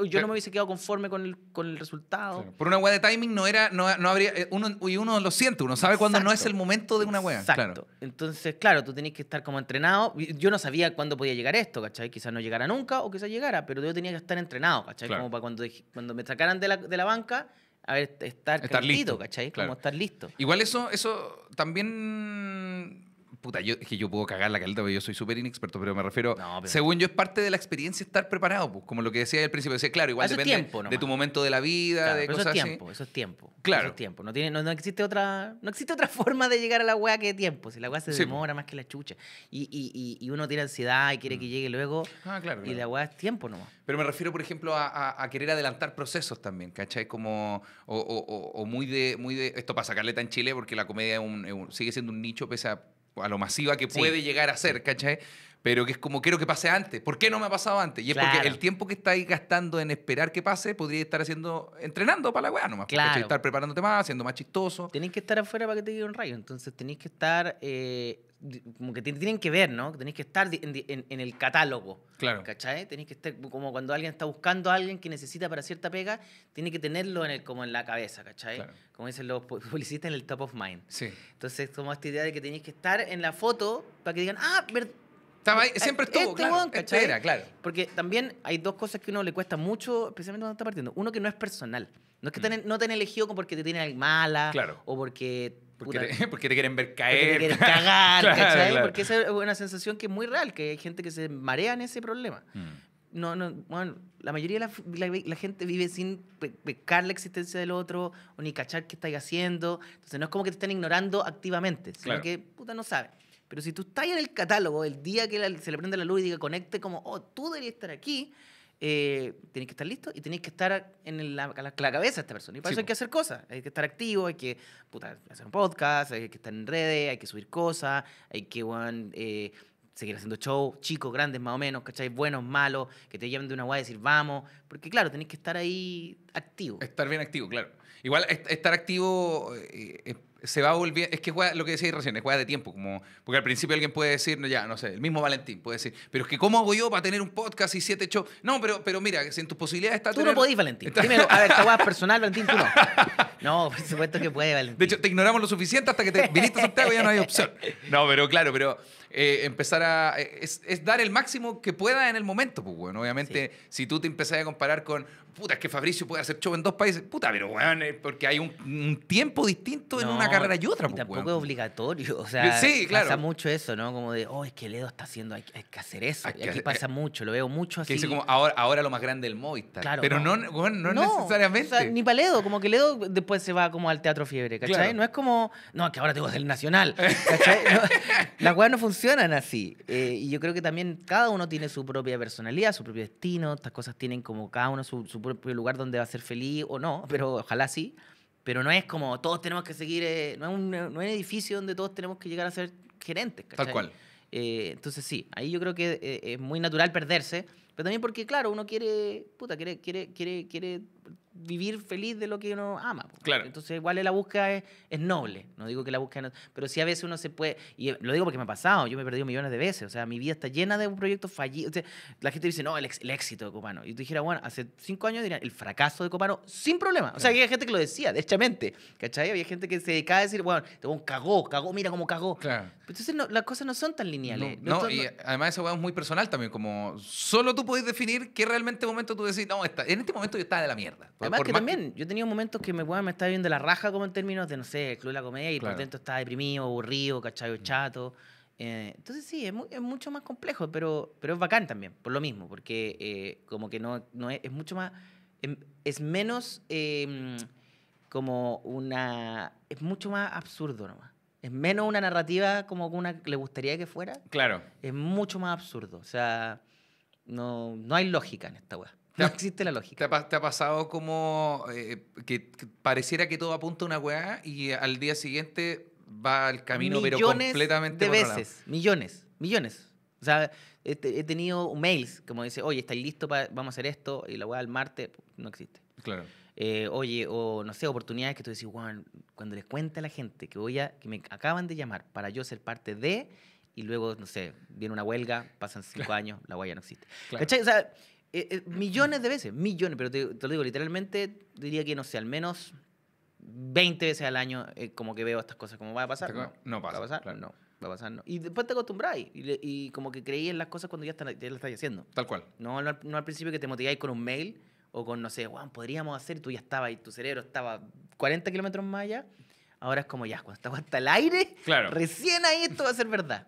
yo no me hubiese quedado conforme con el, resultado. Por una weá de timing no era, no, no habría, eh, uno, y uno lo siente, uno sabe cuando no es el momento de una weá. Exacto. Entonces, claro, tú tenías que estar como entrenado. Yo no sabía cuándo podía llegar esto, ¿cachai? Quizás no llegara nunca o quizás llegara, pero yo tenía que estar entrenado, ¿cachai? Como para cuando, cuando me sacaran de la, banca, a ver, estar, listo, ¿cachai? Como estar listo. Igual eso, eso también Puta, yo, es que yo puedo cagar la caleta porque yo soy súper inexperto, pero me refiero. Según yo, es parte de la experiencia estar preparado, pues, como lo que decía al principio. Decía, claro, igual depende de tu momento de la vida, de eso es tiempo, Eso es tiempo. Claro. Eso es tiempo. No, tiene, no, existe otra, no existe otra forma de llegar a la weá que tiempo. Si la weá se demora más que la chucha. Y, uno tiene ansiedad y quiere que mm. llegue luego. Ah, claro. Y la weá es tiempo nomás. Pero me refiero, por ejemplo, a, querer adelantar procesos también, ¿cachai? Como. O, muy, de, muy de. Esto pasa sacarle tan Chile porque la comedia sigue siendo un nicho, pese a a lo masiva que puede llegar a ser, ¿cachai? pero que es como quiero que pase antes. ¿Por qué no me ha pasado antes? Y es porque el tiempo que estáis gastando en esperar que pase, podría estar haciendo, entrenando para la weá nomás. Claro. Estar preparándote más, haciendo más chistoso. Tenéis que estar afuera para que te llegue un rayo. Entonces tenéis que estar, eh, como que tienen que ver, ¿no? Tenéis que estar en, el catálogo. Claro. ¿Cachai? Tenéis que estar, como cuando alguien está buscando a alguien que necesita para cierta pega, tiene que tenerlo en el, como en la cabeza, ¿cachai? Como dicen los publicistas, en el top of mind. Sí. Entonces, como esta idea de que tenéis que estar en la foto para que digan, ah, verdad eh, siempre eh, estuvo, claro. claro. Porque también hay dos cosas que a uno le cuesta mucho, especialmente cuando está partiendo. Uno que no es personal. No es que mm. no te han elegido porque te tienen mala claro. o porque porque te, quieren ver caer. Porque te quieren cagar, Porque esa es una sensación que es muy real, que hay gente que se marea en ese problema. Mm. No, no, bueno, la mayoría de la, gente vive sin pecar la existencia del otro o ni cachar qué está haciendo. Entonces no es como que te estén ignorando activamente, sino que puta no sabe pero si tú estás en el catálogo el día que se le prende la luz y diga conecte como, oh, tú deberías estar aquí, eh, tenés que estar listo y tenés que estar en la, la, cabeza de esta persona. Y para eso hay que hacer cosas. Hay que estar activo, hay que hacer un podcast, hay que estar en redes, hay que subir cosas, hay que eh, seguir haciendo shows, chicos, grandes más o menos, ¿cachai? Buenos, malos, que te lleven de una guay y decir vamos. Porque claro, tenés que estar ahí activo. Estar bien activo, claro. Igual estar activo. Eh, eh, se va a volver... Es que juega, lo que decías recién, es juega de tiempo. Como, porque al principio alguien puede decir, no, ya, no sé, el mismo Valentín puede decir, pero es que ¿cómo hago yo para tener un podcast y siete shows? No, pero, pero mira, si en tus posibilidades está. Tú no podís, Valentín. Está... a ver, esta personal, Valentín, tú no. No, por supuesto que puede, Valentín. De hecho, te ignoramos lo suficiente hasta que te viniste a Santiago y ya no hay opción. No, pero claro, pero. Eh, empezar a. Eh, es, dar el máximo que pueda en el momento, pues, bueno. Obviamente, si tú te empezás a comparar con, puta, es que Fabricio puede hacer show en dos países. Puta, pero bueno, porque hay un, tiempo distinto en una carrera y otra. Pues, tampoco es obligatorio. O sea, claro. pasa mucho eso, ¿no? Como de, oh, es que Ledo está haciendo, hay, que hacer eso. y aquí pasa eh, mucho, lo veo mucho así. Que dice como, ahora, ahora lo más grande del Movistar. pero no, necesariamente. ni para Ledo, como que Ledo después se va como al teatro fiebre, ¿cachai? No es como, no, que ahora tengo que hacer el nacional. ¿cachai? las weas no funcionan así. Eh, y yo creo que también cada uno tiene su propia personalidad, su propio destino, estas cosas tienen como cada uno su, su propio lugar donde va a ser feliz o no, pero ojalá sí. Pero no es como todos tenemos que seguir, eh, no, es un, no, es edificio donde todos tenemos que llegar a ser gerentes. Tal cual. Eh, entonces sí, ahí yo creo que eh, es muy natural perderse, pero también porque, claro, uno quiere, puta, quiere, quiere, quiere, quiere vivir feliz de lo que uno ama. Claro. Entonces, igual la búsqueda es, noble. No digo que la búsqueda no. Pero sí a veces uno se puede. Y eh, lo digo porque me ha pasado. Yo me he perdido millones de veces. O sea, mi vida está llena de proyectos fallidos. fallido la gente dice, no, el, éxito de Copano. Y tú dijeras bueno, hace cinco años dirían, el fracaso de Copano, sin problema. O sea, había gente que lo decía, derechamente. ¿Cachai? Había gente que se dedicaba a decir, bueno, un cagó, cagó, mira cómo cagó. Claro. entonces, las cosas no son tan lineales. No, y además, eso es muy personal también. Como solo tú puedes definir qué realmente momento tú decís, no, está, en este momento yo estaba de la mierda. Además que también, yo he tenido momentos que me, bueno, me estaba viendo la raja como en términos de, no sé, el Club de la Comedia y por tanto estaba deprimido, aburrido, cachayo mm. chato. Eh, entonces sí, es, mucho más complejo, pero, pero es bacán también, por lo mismo, porque eh, como que no, no es, mucho más, em, es menos em, como una, es mucho más absurdo nomás. Es menos una narrativa como una que le gustaría que fuera. Claro. Es mucho más absurdo. O sea, no, no hay lógica en esta weá. No existe la lógica. ¿Te ha, pasado como eh, que, pareciera que todo apunta a una weá y al día siguiente va al camino, pero completamente. De veces, millones, millones. O sea, he, tenido mails como dice, oye, ¿estáis listo vamos a hacer esto? Y la weá al martes no existe. Claro. Eh, oye, o no sé, oportunidades que tú decís, cuando les cuenta a la gente que voy a, me acaban de llamar para yo ser parte de, y luego, no sé, viene una huelga, pasan cinco años, la huella no existe. Claro. O sea, eh, eh, millones de veces, millones, pero te, lo digo literalmente, diría que no sé, al menos 20 veces al año eh, como que veo estas cosas, como va a pasar. No, ¿Va a pasar? No, va a pasar. No. Y después te acostumbráis y, como que creí en las cosas cuando ya, están, ya las estás haciendo. Tal cual. No, no, al principio que te motiváis con un mail o con, no sé, Juan, podríamos hacer, tú ya estabas y tu cerebro estaba 40 kilómetros más allá. Ahora es como ya, cuando estás hasta el aire, claro. recién ahí esto va a ser verdad.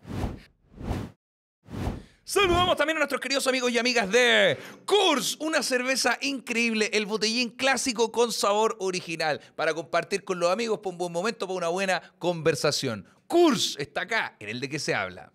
Saludamos también a nuestros queridos amigos y amigas de Kurs, una cerveza increíble, el botellín clásico con sabor original, para compartir con los amigos por un buen momento, por una buena conversación. Kurs está acá, en el de que se habla.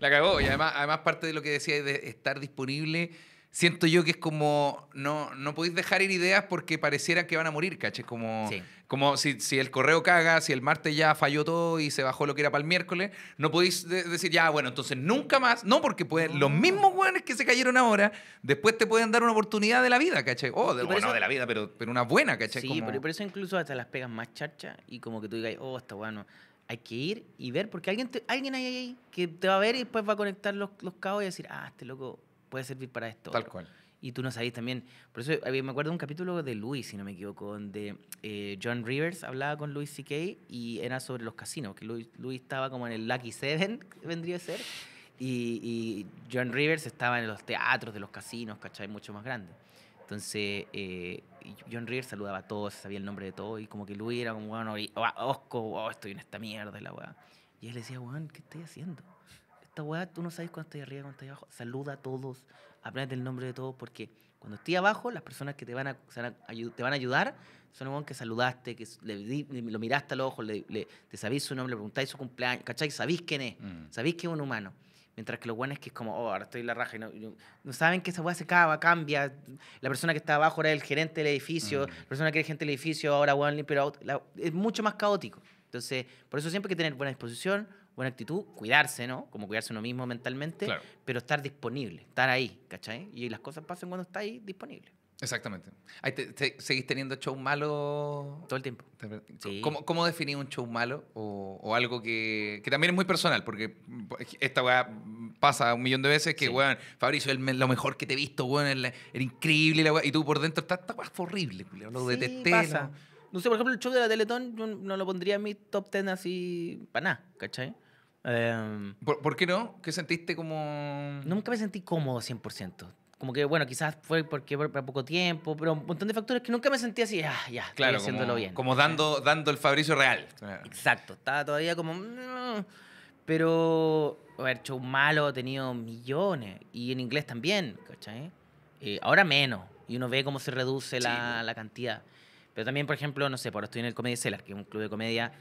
La cagó, y además, además parte de lo que decía de estar disponible siento yo que es como, no, no podéis dejar ir ideas porque pareciera que van a morir, ¿caché? Como, como si, si, el correo caga, si el martes ya falló todo y se bajó lo que era para el miércoles, no podéis decir, ya, bueno, entonces nunca más, no, porque pueden, los mismos hueones que se cayeron ahora, después te pueden dar una oportunidad de la vida, ¿caché? Oh, de, bueno, de la vida, pero, pero una buena, ¿caché? Sí, pero por eso incluso hasta las pegas más charcha y como que tú digas, oh, está bueno hay que ir y ver, porque alguien, alguien hay ahí que te va a ver y después va a conectar los, los cabos y decir, ah, este loco puede servir para esto. Tal cual. Y tú no sabías también. Por eso me acuerdo de un capítulo de Luis, si no me equivoco, donde eh, John Rivers hablaba con Luis C.K. y era sobre los casinos, que Luis, estaba como en el Lucky Seven, vendría a ser. Y, John Rivers estaba en los teatros de los casinos, ¿cachai? Mucho más grande. Entonces, eh, John Rivers saludaba a todos, sabía el nombre de todos, y como que Luis era como, bueno, oh, Osco, oh, estoy en esta mierda, la weá. Y él decía, weón, ¿qué estoy haciendo? esta weá, tú no sabes cuándo estoy arriba, cuándo estoy abajo. Saluda a todos, aprende el nombre de todos, porque cuando estoy abajo, las personas que te van a, te van a ayudar son los que saludaste, que le, lo miraste al ojo, le, le, te sabís su nombre, le preguntáis su cumpleaños, ¿cachai? Sabís quién es, mm. sabís que es un humano. Mientras que los bueno es que es como, oh, ahora estoy en la raja y no, no, saben que esa weá se acaba, cambia. La persona que está abajo era el gerente del edificio, mm. la persona que era el gerente del edificio ahora, weón, limpio, es mucho más caótico. Entonces, por eso siempre hay que tener buena disposición, buena actitud, cuidarse, ¿no? Como cuidarse uno mismo mentalmente, pero estar disponible, estar ahí, ¿cachai? Y las cosas pasan cuando está ahí disponible. Exactamente. ¿Seguís teniendo show malo? Todo el tiempo. ¿Cómo, definís un show malo o, algo que, que, también es muy personal? Porque pues, esta weá pasa un millón de veces que, weón, Fabricio, es lo mejor que te he visto, weón, era increíble, la y tú por dentro estás, estás horrible, lo sí, No. sé, por ejemplo, el show de la Teletón yo no lo pondría en mi top ten así para nada, ¿cachai? Em, ¿Por, qué no? ¿Qué sentiste como...? Nunca me sentí cómodo 100%. Como que, bueno, quizás fue porque por, por poco tiempo, pero un montón de factores que nunca me sentí así, ah, ya, claro, haciéndolo bien. Como dando, dando el Fabricio real. Exacto, estaba todavía como... Mm". Pero haber hecho un malo, he tenido millones. Y en inglés también, ¿cachai? Eh, ahora menos. Y uno ve cómo se reduce la, la cantidad. Pero también, por ejemplo, no sé, ahora estoy en el Comedy Cellar, que es un club de comedia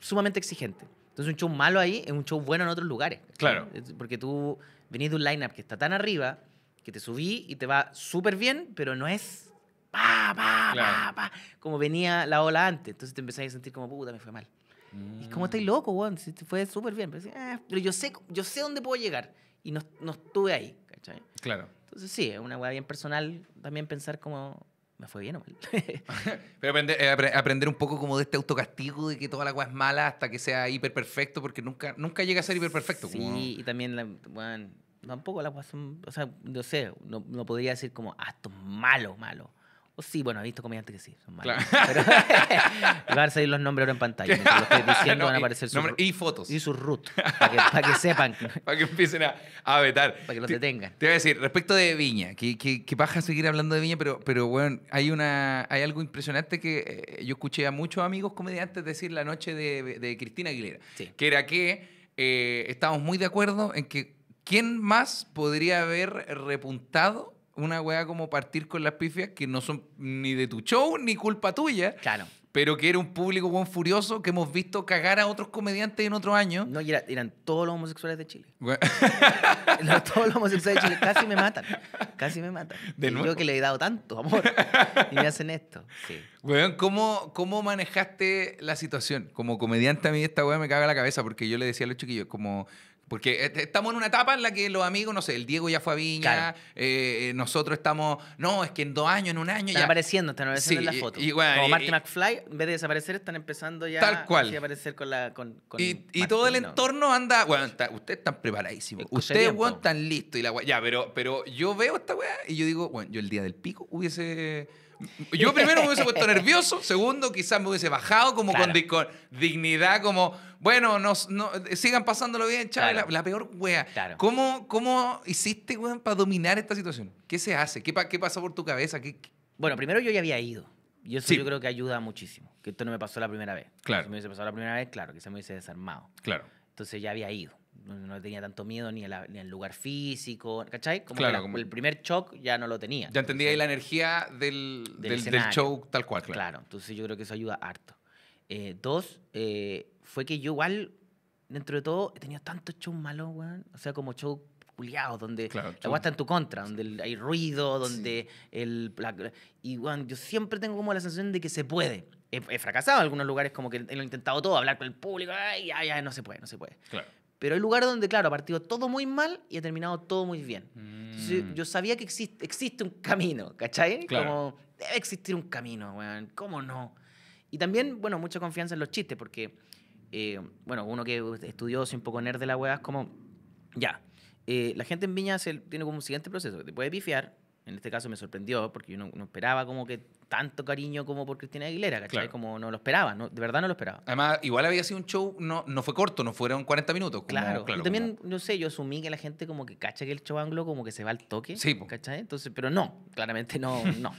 sumamente exigente. Entonces un show malo ahí es un show bueno en otros lugares. Claro. Porque tú venís de un lineup que está tan arriba que te subí y te va súper bien, pero no es pa, pa, pa, como venía la ola antes. Entonces te empezás a sentir como, puta, me fue mal. Y como mm. estáis loco, weón, si te fue súper bien. Eh, pero, yo, sé, yo sé dónde puedo llegar y no, no estuve ahí, ¿cachai? Claro. Entonces sí, es una weá bien personal también pensar como ¿Me fue bien o Pero eh, aprender, un poco como de este autocastigo de que toda la agua es mala hasta que sea hiperperfecto, porque nunca, nunca llega a ser hiperperfecto. Sí, y también, la, bueno, tampoco la agua son, o sea, no sé, no, podría decir como, ah, malo, malo sí, bueno, he visto comediantes que sí, son malos. Claro. Pero van a salir los nombres ahora en pantalla. Y fotos. Y sus root. Para que, sepan. para que empiecen a, vetar. Para que los detengan. Te voy a decir, respecto de Viña, que, que, a seguir hablando de Viña, pero, pero bueno, hay, una, hay algo impresionante que eh, yo escuché a muchos amigos comediantes decir la noche de, Cristina Aguilera. Que era que eh, estamos muy de acuerdo en que quién más podría haber repuntado una weá como partir con las pifias que no son ni de tu show ni culpa tuya. Claro. Pero que era un público buen furioso que hemos visto cagar a otros comediantes en otro año No, y eran todos los homosexuales de Chile. todos los homosexuales de Chile. Casi me matan. Casi me matan. y Yo que le he dado tanto amor. y me hacen esto. Sí. Weón, ¿cómo, ¿cómo manejaste la situación? Como comediante a mí esta weá me caga la cabeza porque yo le decía a los chiquillos, como porque estamos en una etapa en la que los amigos, no sé, el Diego ya fue a Viña, eh, eh, nosotros estamos, no, es que en dos años, en un año están ya. apareciendo, están apareciendo en la foto. Como Marty McFly, en vez de desaparecer, están empezando ya a aparecer con la. Con, y, todo el entorno anda, bueno, ustedes están preparadísimos, ustedes, weón, están listos y la Ya, pero, pero yo veo esta weá y yo digo, bueno, yo el día del pico hubiese yo primero me hubiese puesto nervioso, segundo quizás me hubiese bajado como con, dignidad, como, bueno, no, sigan pasándolo bien, chaval, la, peor wea. ¿Cómo, ¿Cómo, hiciste, weón, para dominar esta situación? ¿Qué se hace? ¿Qué, qué pasó por tu cabeza? Bueno, primero yo ya había ido. Y eso sí. yo creo que ayuda muchísimo. Que esto no me pasó la primera vez. Claro. Si me hubiese pasado la primera vez, claro, se me hubiese desarmado. Claro. Entonces ya había ido no, tenía tanto miedo ni, al lugar físico, ¿cachai? Como, el primer shock ya no lo tenía. Ya entendía ahí la energía del, del, show tal cual, claro. Claro, entonces yo creo que eso ayuda harto. Eh, dos, eh, fue que yo igual, dentro de todo, he tenido tantos shows malos, O sea, como show culiados, donde la está en tu contra, donde hay ruido, donde el... y, yo siempre tengo como la sensación de que se puede. He, fracasado en algunos lugares, como que lo he intentado todo, hablar con el público, ay, ay, no se puede, no se puede. Claro. Pero hay lugar donde, claro, ha partido todo muy mal y ha terminado todo muy bien. Mm. yo sabía que existe, existe un camino, ¿cachai? Como, debe existir un camino, weón, ¿cómo no? Y también, bueno, mucha confianza en los chistes, porque, eh, bueno, uno que estudió, soy un poco nerd de la weá, es como, ya, eh, la gente en Viña se, tiene como un siguiente proceso, te puede pifiar, en este caso me sorprendió porque yo no, esperaba como que tanto cariño como por Cristina Aguilera, ¿cachai? Como no lo esperaba, de verdad no lo esperaba. Además, igual había sido un show, no, no fue corto, no fueron 40 minutos. claro. claro, también, no sé, yo asumí que la gente como que cacha que el show anglo como que se va al toque, ¿cachai? Entonces, pero no, claramente no, no.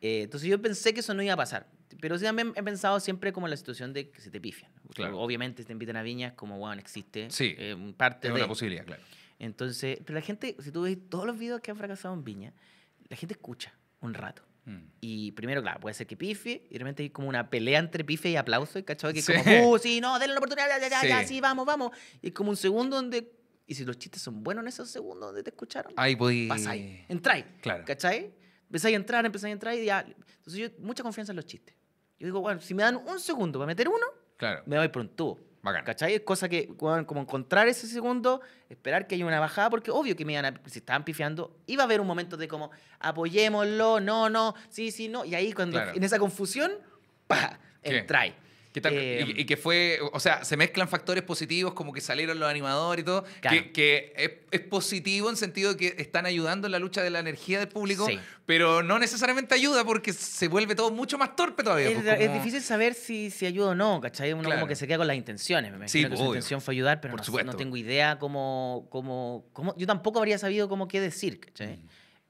Eh, entonces yo pensé que eso no iba a pasar, pero sí también he pensado siempre como la situación de que se te pifian. Obviamente te invitan a viñas como, bueno, existe. Sí, eh, parte es de... una posibilidad, claro. Entonces, pero la gente, si tú ves todos los videos que han fracasado en Viña, la gente escucha un rato. Mm. Y primero, claro, puede ser que pife y realmente hay como una pelea entre pife y aplauso, y cachado que es como, uh, sí, no, denle la oportunidad, ya, ya, ya, sí, vamos, vamos. Y como un segundo donde y si los chistes son buenos en esos segundos donde te escucharon, ahí voy. pasar, entráis. Claro. ¿Cachai? Empezáis a entrar, empezáis a entrar y ya. Entonces, yo, mucha confianza en los chistes. Yo digo, bueno, si me dan un segundo para meter uno, claro. me voy pronto. ¿Cachai? Es cosa que, como encontrar ese segundo, esperar que haya una bajada, porque obvio que me se estaban pifiando, iba a haber un momento de como, apoyémoslo, no, no, sí, sí, no. Y ahí, cuando en esa confusión, pa, ahí Em. y, que fue, o sea, se mezclan factores positivos como que salieron los animadores y todo, que, es, positivo en sentido de que están ayudando en la lucha de la energía del público, pero no necesariamente ayuda porque se vuelve todo mucho más torpe todavía. Es, pues, difícil saber si, si ayuda o no, ¿cachai? Uno como que se queda con las intenciones, me imagino sí, que su intención fue ayudar, pero no, no, tengo idea cómo, cómo, cómo, yo tampoco habría sabido cómo qué decir, ¿cachai? Mm.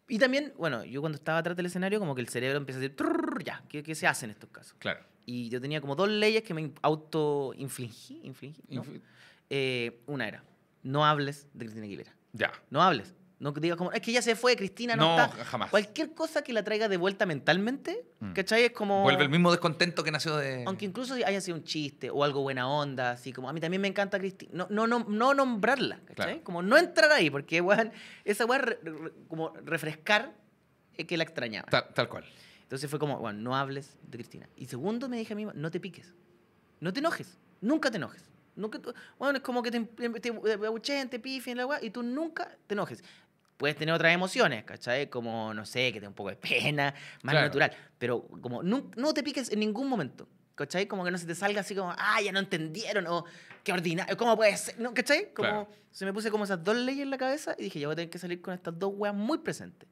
Y también, bueno, yo cuando estaba atrás del escenario, como que el cerebro empieza a decir, ya, ¿qué, ¿qué, se hace en estos casos? Claro. Y yo tenía como dos leyes que me auto-infligí. Infligí, infligí eh, una era, no hables de Cristina Aguilera. Ya. No hables. No digas como, es que ya se fue, Cristina no, no está. jamás. Cualquier cosa que la traiga de vuelta mentalmente, que mm. ¿cachai? Es como... Vuelve el mismo descontento que nació de... Aunque incluso haya sido un chiste o algo buena onda, así como, a mí también me encanta Cristina. No, no, no, no nombrarla, ¿cachai? Como no entrar ahí, porque, esa weá, como refrescar eh, que la extrañaba. tal cual. Entonces fue como, bueno, no hables de Cristina. Y segundo, me dije a mí, no te piques. No te enojes. Nunca te enojes. Nunca, bueno, es como que te, em-, te, abucheen, em-, te pifen, la y tú nunca te enojes. Puedes tener otras emociones, ¿cachai? Como, no sé, que te un poco de pena, más natural. Pero como, no, te piques en ningún momento. ¿cachai? Como que no se te salga así como, ah, ya no entendieron, o qué ordinario, ¿cómo puede ser? ¿No? ¿cachai? Como se me puse como esas dos leyes en la cabeza y dije, ya voy a tener que salir con estas dos weas muy presentes.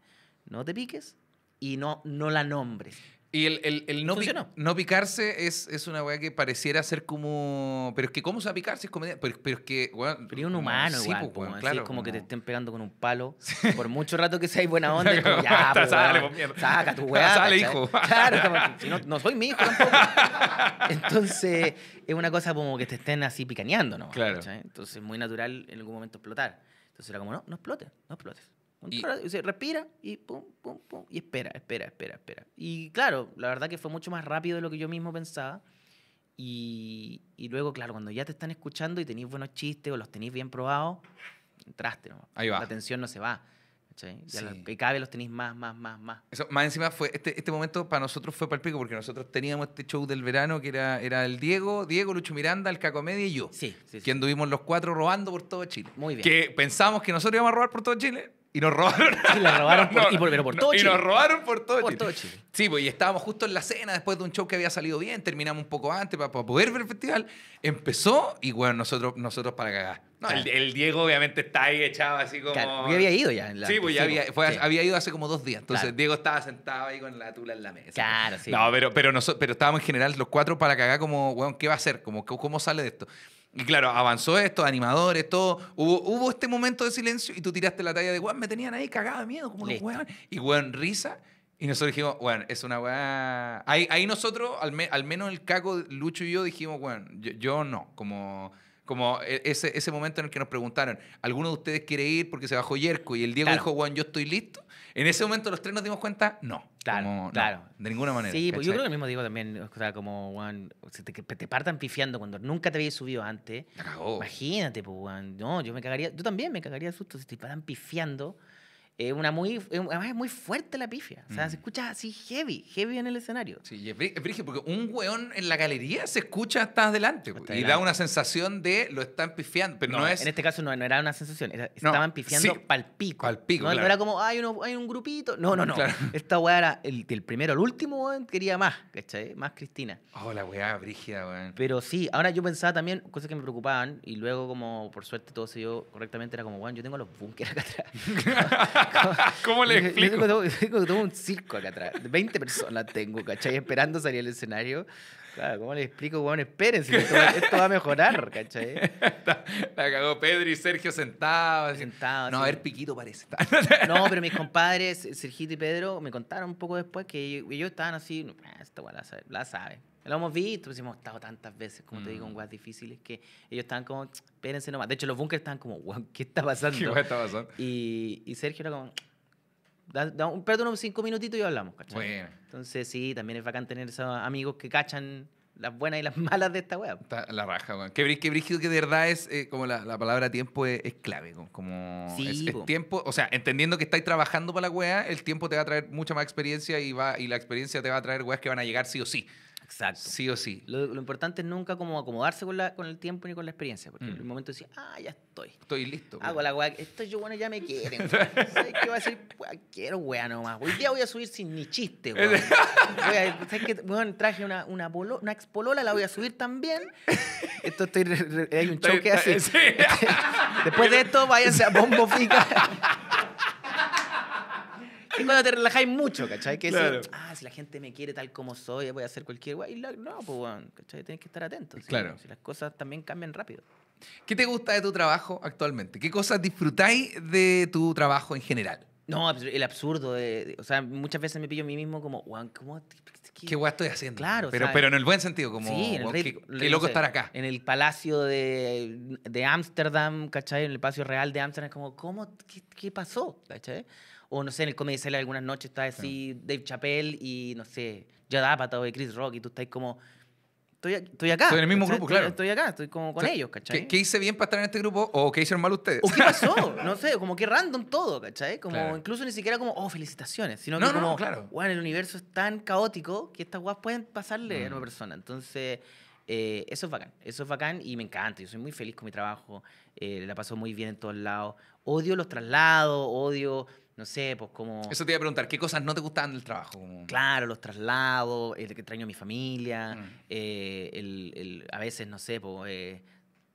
No te piques y no, no la nombres. Y el, el, el no, no, picarse es, es una weá que pareciera ser como. Pero es que, ¿cómo se va a es comediante? Pero, pero, es que, Pero es un humano, pues, claro, así es como, que te estén pegando con un palo. Por mucho rato que seas buena onda, y como, ya, pues, sale, pues, saca tu Sale, hijo. Claro, si no, no, soy mi hijo tampoco. Entonces, es una cosa como que te estén así picaneando, ¿no? Claro. Entonces, es muy natural en algún momento explotar. Entonces era como, no, no explotes, no explotes. Y, se respira y pum, pum, pum. Y espera, espera, espera, espera. Y claro, la verdad que fue mucho más rápido de lo que yo mismo pensaba. Y, y luego, claro, cuando ya te están escuchando y tenéis buenos chistes o los tenéis bien probados, entraste. Ahí va. La tensión no se va. ¿sí? Los, y cada vez los tenéis más, más, más, más. Eso, más encima fue, este, este momento para nosotros fue palpico porque nosotros teníamos este show del verano que era, era el Diego, Diego, Lucho Miranda, el Cacomedia y yo. Sí, sí. Que anduvimos los cuatro robando por todo Chile. Muy bien. Que pensamos que nosotros íbamos a robar por todo Chile y nos robaron. Y robaron por, y Y nos robaron por todo, por Sí, pues, y estábamos justo en la cena después de un show que había salido bien, terminamos un poco antes para, poder ver el festival. Empezó y, bueno, nosotros, nosotros para cagar. el, Diego obviamente está ahí echado así como... había ido ya. En la sí, pues ya había, ido hace como dos días. Entonces Diego estaba sentado ahí con la tula en la mesa. Claro, sí. No, pero, pero, nosotros, pero estábamos en general los cuatro para cagar como, bueno, ¿qué va a hacer? Como, ¿Cómo sale de esto? Y claro, avanzó esto, animadores, todo. Hubo, este momento de silencio y tú tiraste la talla de, weón, me tenían ahí cagado de miedo, como los weón. Y weón, risa. Y nosotros dijimos, bueno, es una weá. Ahí, nosotros, al, al, menos el caco, Lucho y yo, dijimos, weón, yo, no. Como, como e, ese, ese momento en el que nos preguntaron, ¿alguno de ustedes quiere ir porque se bajó Yerko? Y el Diego dijo, weón, yo estoy listo. En ese momento los tres nos dimos cuenta, no. Claro, claro. de ninguna manera. Sí, pues yo creo que lo mismo digo también, o sea, como, Juan, si te, partan pifiando cuando nunca te habías subido antes. Imagínate, pues, Juan, no, yo me cagaría, yo también me cagaría de susto si te paran pifiando es una muy, además es muy fuerte la pifia. O sea, se mm. escucha así heavy, heavy en el escenario. Sí, es brígida porque un weón en la galería se escucha hasta adelante. y da una sensación de lo están pifiando. Pero no, es... En este caso no, era una sensación. estaban pifiando pal palpico. no, era como, hay, uno, hay un grupito. No, no, no. Esta weá era el, primero al último, quería más, ¿cachai? Más Cristina. Oh, la weá brígida, weón. Pero sí, ahora yo pensaba también cosas que me preocupaban. Y luego, como por suerte todo se dio correctamente, era como, weón, yo tengo los bunkers acá atrás. ¿Cómo le explico? tengo, un circo acá atrás. 20 personas tengo, ¿cachai? Esperando salir al escenario. Claro, ¿cómo le explico, weón? esperen. esto, va a mejorar, ¿cachai? la, cagó Pedro y Sergio sentados. sentados. no, a ver, Piquito parece. no, pero mis compadres, Sergito y Pedro, me contaron un poco después que ellos, estaban así, esta weón la sabe, la sabe. Lo hemos visto, pues, hemos estado tantas veces, como te digo, en mm. weas difíciles que ellos estaban como, espérense nomás. De hecho, los bunkers estaban como, ¿qué está pasando? ¿Qué está pasando? Y, Sergio era como, da, un, perdón, unos cinco minutitos y hablamos, ¿cachai? Bueno. Entonces, sí, también es bacán tener esos amigos que cachan las buenas y las malas de esta Está la raja, weón. Qué, qué brígido que de verdad es, eh, como la, palabra tiempo es, clave, como es, tiempo, o sea, entendiendo que estáis trabajando para la wea, el tiempo te va a traer mucha más experiencia y, va, y la experiencia te va a traer weas que van a llegar sí o sí. Exacto. Sí o sí. Lo, importante es nunca como acomodarse con, la, con el tiempo ni con la experiencia, porque en el mm. momento decís ah, ya estoy. Estoy listo. Hago la weá, esto yo, bueno, ya me quieren. ¿Sabes qué voy a decir? Quiero weá nomás. Hoy día voy a subir sin ni chiste, weón. ¿Sabes qué? traje una, una, polo, una expolola, la voy a subir también. Esto estoy, re, hay un choque así. Después de esto, váyanse a Bombo Fica es cuando te relajáis mucho, ¿cachai? Que claro. ah, si la gente me quiere tal como soy, voy a hacer cualquier guay. No, pues, bueno, ¿cachai? Tienes que estar atento. Claro. Si las cosas también cambian rápido. ¿Qué te gusta de tu trabajo actualmente? ¿Qué cosas disfrutáis de tu trabajo en general? No, pues, el absurdo. De, o sea, muchas veces me pillo a mí mismo como, guau, ¿Qué, ¿Qué guay estoy haciendo? Claro. Pero, pero en el buen sentido, como, sí, qué, loco estar acá. En el palacio de Ámsterdam, ¿cachai? En el palacio real de Ámsterdam, es como, ¿cómo? ¿Qué, qué pasó? ¿cachai? o no sé, en el Comedy sale algunas noches está así Dave Chappelle y no sé, Judd Apatow y Chris Rock y tú estás como... Estoy, estoy, acá. Estoy en el mismo grupo, claro. Estoy, acá, estoy como con ellos, ¿cachai? ¿Qué, hice bien para estar en este grupo o qué hicieron mal ustedes? ¿O qué pasó? no sé, como que random todo, ¿cachai? Como incluso ni siquiera como, oh, felicitaciones, sino que no, como, no, claro. bueno, el universo es tan caótico que estas guas pueden pasarle a una mm. persona. Entonces, eh, eso es bacán, eso es bacán y me encanta. Yo soy muy feliz con mi trabajo, eh, la paso muy bien en todos lados. Odio los traslados, odio no sé, pues como... Eso te iba a preguntar, ¿qué cosas no te gustaban del trabajo? Claro, los traslados, el que extraño a mi familia, mm. eh, el, el, a veces, no sé, pues, eh,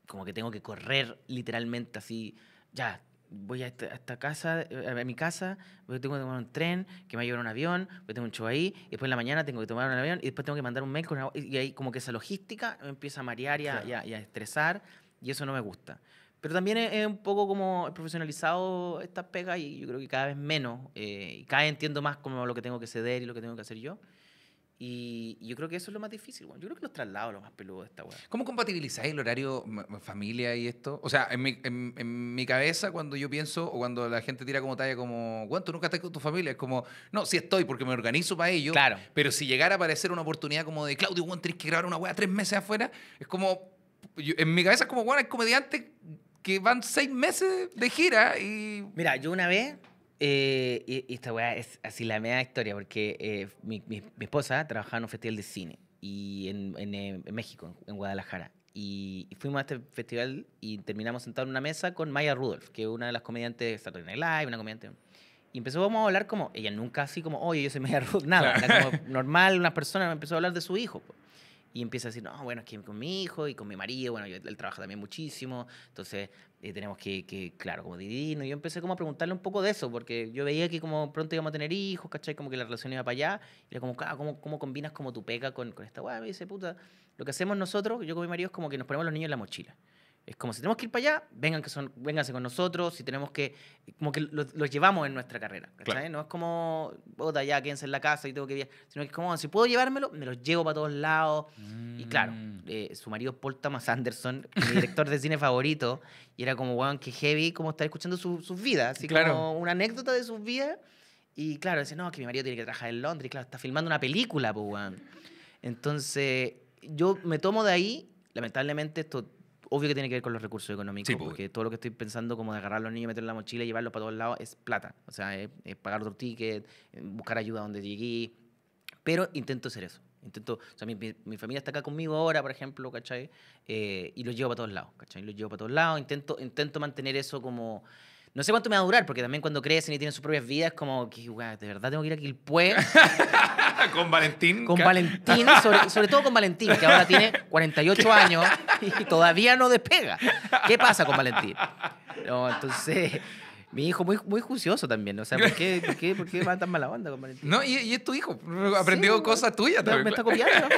como que tengo que correr literalmente así, ya, voy a esta, casa, eh, a mi casa, tengo que tomar un tren, que me va a llevar un avión, voy a tener un show ahí, y después en la mañana tengo que tomar un avión, y después tengo que mandar un mail, y ahí como que esa logística empieza a marear y y a estresar, y eso no me gusta. Pero también es, un poco como profesionalizado estas pegas y yo creo que cada vez menos. Eh, y cada vez entiendo más como lo que tengo que ceder y lo que tengo que hacer yo. Y yo creo que eso es lo más difícil, bueno. Yo creo que los traslados lo más peludo de esta weá. ¿Cómo compatibilizáis el horario familia y esto? O sea, en mi, en, mi, cabeza, cuando yo pienso, o cuando la gente tira como talla, como, ¿cuánto nunca estás con tu familia? Es como, no, sí estoy porque me organizo para ello. Claro. Pero si llegara a aparecer una oportunidad como de, Claudio, weón, tenés que grabar una weá tres meses afuera, es como, en mi cabeza es como, bueno, el comediante que van seis meses de gira y... Mira, yo una vez, eh, y, esta weá es así la media historia, porque eh, mi, mi, esposa trabajaba en un festival de cine y en, en, eh, México, en Guadalajara. Y, fuimos a este festival y terminamos sentados en una mesa con Maya Rudolph, que es una de las comediantes de Saturday Night Live, una comediante... Y empezó vamos a hablar como, ella nunca así como, oye, yo soy Maya Rudolph, nada, como normal, una persona empezó a hablar de su hijo y empieza a decir, no, bueno, es que con mi hijo y con mi marido, bueno, él trabaja también muchísimo, entonces eh, tenemos que, claro, como dividirnos. Yo empecé como a preguntarle un poco de eso, porque yo veía que como pronto íbamos a tener hijos, ¿cachai? Como que la relación iba para allá, y era como, ¿cómo, ¿cómo, combinas como tu peca con, con esta weá? Me dice, puta, lo que hacemos nosotros, yo con mi marido, es como que nos ponemos los niños en la mochila. Es como si tenemos que ir para allá, vengan que son, vénganse con nosotros, si tenemos que, como que los, llevamos en nuestra carrera. No es como, bota ya quédense en la casa y tengo que ir. sino que es como, si puedo llevármelo, me los llevo para todos lados. Y mm. claro, eh, su marido es Paul Thomas Anderson, mi director de cine favorito, y era como, weón, que heavy, como estar escuchando sus vidas, así como una anécdota de sus vidas. Y claro, dice, no, que mi marido tiene que trabajar en Londres, y claro, está filmando una película, pues, weón. Entonces, yo me tomo de ahí, lamentablemente esto obvio que tiene que ver con los recursos económicos, porque todo lo que estoy pensando como de agarrar a los niños, meterlos en la mochila y llevarlos para todos lados es plata. O sea, es, pagar otro ticket, eh, buscar ayuda donde llegué. Pero intento hacer eso. Intento, o sea, mi, familia está acá conmigo ahora, por ejemplo, ¿cachai? Eh, y los llevo para todos lados, ¿cachai? Los llevo para todos lados. Intento, intento mantener eso como... No sé cuánto me va a durar, porque también cuando crecen y tienen sus propias vidas, como de verdad tengo que ir a Quilpue. con Valentín. Con Valentín, sobre, todo con Valentín, que ahora tiene 48 años y todavía no despega. ¿Qué pasa con Valentín? entonces. Mi hijo muy, muy juicioso también, o sea, ¿por qué, qué, va tan mala onda con Valentín? No, y, y es tu hijo, aprendió cosas tuyas también. Me está copiando.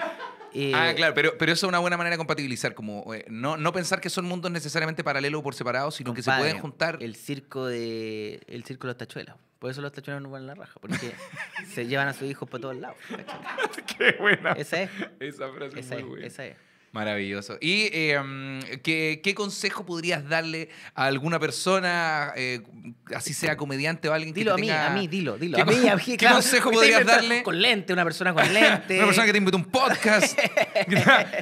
ah, eh, claro, pero, pero eso es una buena manera de compatibilizar, como eh, no, pensar que son mundos necesariamente paralelos o por separados, sino que se pueden juntar. El circo de el circo de los tachuelos, Por eso los tachuelos no a la raja, porque se llevan a sus hijos por todos lados. Qué buena. Esa es. Esa es Esa es. Maravilloso. ¿Y em, ¿qué, ¿qué, consejo podrías darle a alguna persona, eh, así sea comediante o alguien que te a mí, a mí, dilo, dilo. ¿Qué, a mí, a ¿qué consejo podrías darle? Con lente, una persona con lente. una persona que te a un podcast.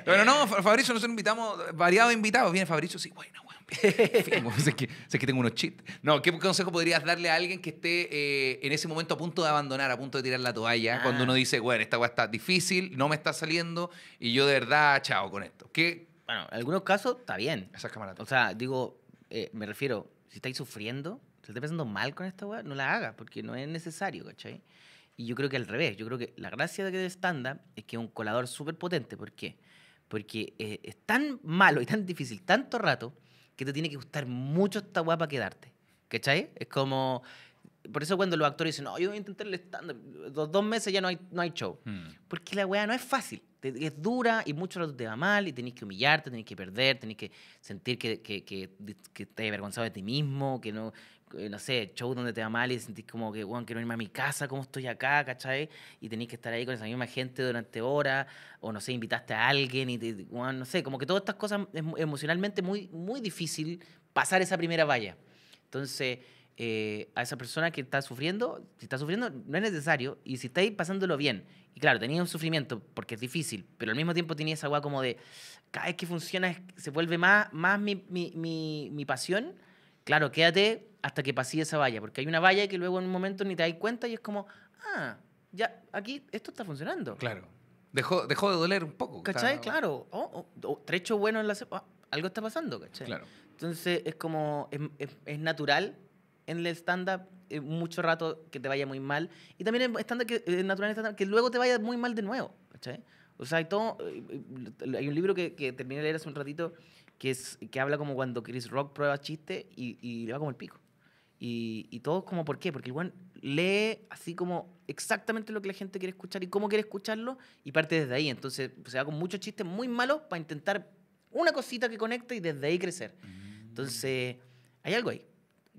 Pero no, Fabricio, nosotros invitamos variados invitados. Viene Fabricio, sí, bueno, sé, que, que tengo unos chips No, ¿qué consejo podrías darle a alguien que esté eh, en ese momento a punto de abandonar, a punto de tirar la toalla? Ah. Cuando uno dice, bueno, esta agua está difícil, no me está saliendo y yo de verdad, chao con esto. ¿Qué? Bueno, en algunos casos está bien. Esas camaradas O sea, digo, eh, me refiero, si estáis sufriendo, si estáis pensando mal con esta agua no la hagas porque no es necesario, ¿cachai? Y yo creo que al revés, yo creo que la gracia de que stand-up es que es un colador súper potente. ¿Por qué? Porque eh, es tan malo y tan difícil tanto rato que te tiene que gustar mucho esta weá para quedarte. ¿Cachai? Es como. Por eso cuando los actores dicen, no, yo voy a intentar el stand dos, meses ya no hay, no hay show. Hmm. Porque la weá no es fácil. Es dura y mucho rato te va mal y tenés que humillarte, tenés que perder, tenés que sentir que, que, que, que avergonzado de ti mismo, que no, eh, no sé, show donde te va mal y sentís como que, bueno, quiero irme a mi casa, ¿cómo estoy acá? ¿Cachai? Y tenés que estar ahí con esa misma gente durante horas, o no sé, invitaste a alguien y, te, no sé, como que todas estas cosas es emocionalmente muy, muy difícil pasar esa primera valla. Entonces, eh, a esa persona que está sufriendo, si está sufriendo, no es necesario, y si estáis pasándolo bien, y claro, tenía un sufrimiento porque es difícil, pero al mismo tiempo tenía esa agua como de, cada vez que funciona se vuelve más, más mi, mi, mi, mi pasión, claro, quédate hasta que pasé esa valla, porque hay una valla que luego en un momento ni te das cuenta y es como, ah, ya, aquí esto está funcionando. Claro. Dejó, dejó de doler un poco. ¿Cachai? Claro. Oh, oh, trecho bueno en la ah, Algo está pasando, ¿cachai? Claro. Entonces es como, es, natural en el stand-up eh, mucho rato que te vaya muy mal. Y también es que, eh, natural que luego te vaya muy mal de nuevo, ¿cachai? O sea, hay, todo, eh, hay un libro que, que terminé de leer hace un ratito que, es, que habla como cuando Chris Rock prueba chiste y, y le va como el pico. Y, y todos como, ¿por qué? Porque igual lee así como exactamente lo que la gente quiere escuchar y cómo quiere escucharlo y parte desde ahí. Entonces se va con muchos chistes muy malos para intentar una cosita que conecte y desde ahí crecer. Mm. Entonces hay algo ahí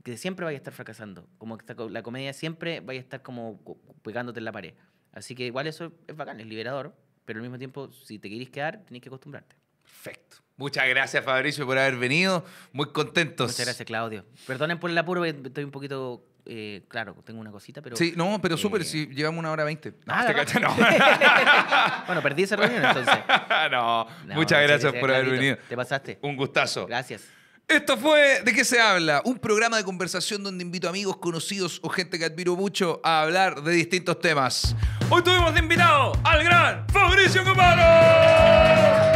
que siempre vaya a estar fracasando. Como que la comedia siempre vaya a estar como pegándote en la pared. Así que igual eso es bacán, es liberador, pero al mismo tiempo si te quieres quedar tenés que acostumbrarte. Perfecto. Muchas gracias, Fabricio, por haber venido. Muy contentos. Muchas gracias, Claudio. Perdonen por el apuro, eh, estoy un poquito eh, claro, tengo una cosita, pero. Sí, no, pero súper, eh, si llevamos una hora veinte. No, ah, no. bueno, perdí esa reunión entonces. no, muchas, gracias, por haber venido. Te pasaste. Un gustazo. Gracias. Esto fue ¿De qué se habla? Un programa de conversación donde invito amigos, conocidos o gente que admiro mucho a hablar de distintos temas. Hoy tuvimos de invitado al gran Fabricio Cumaro.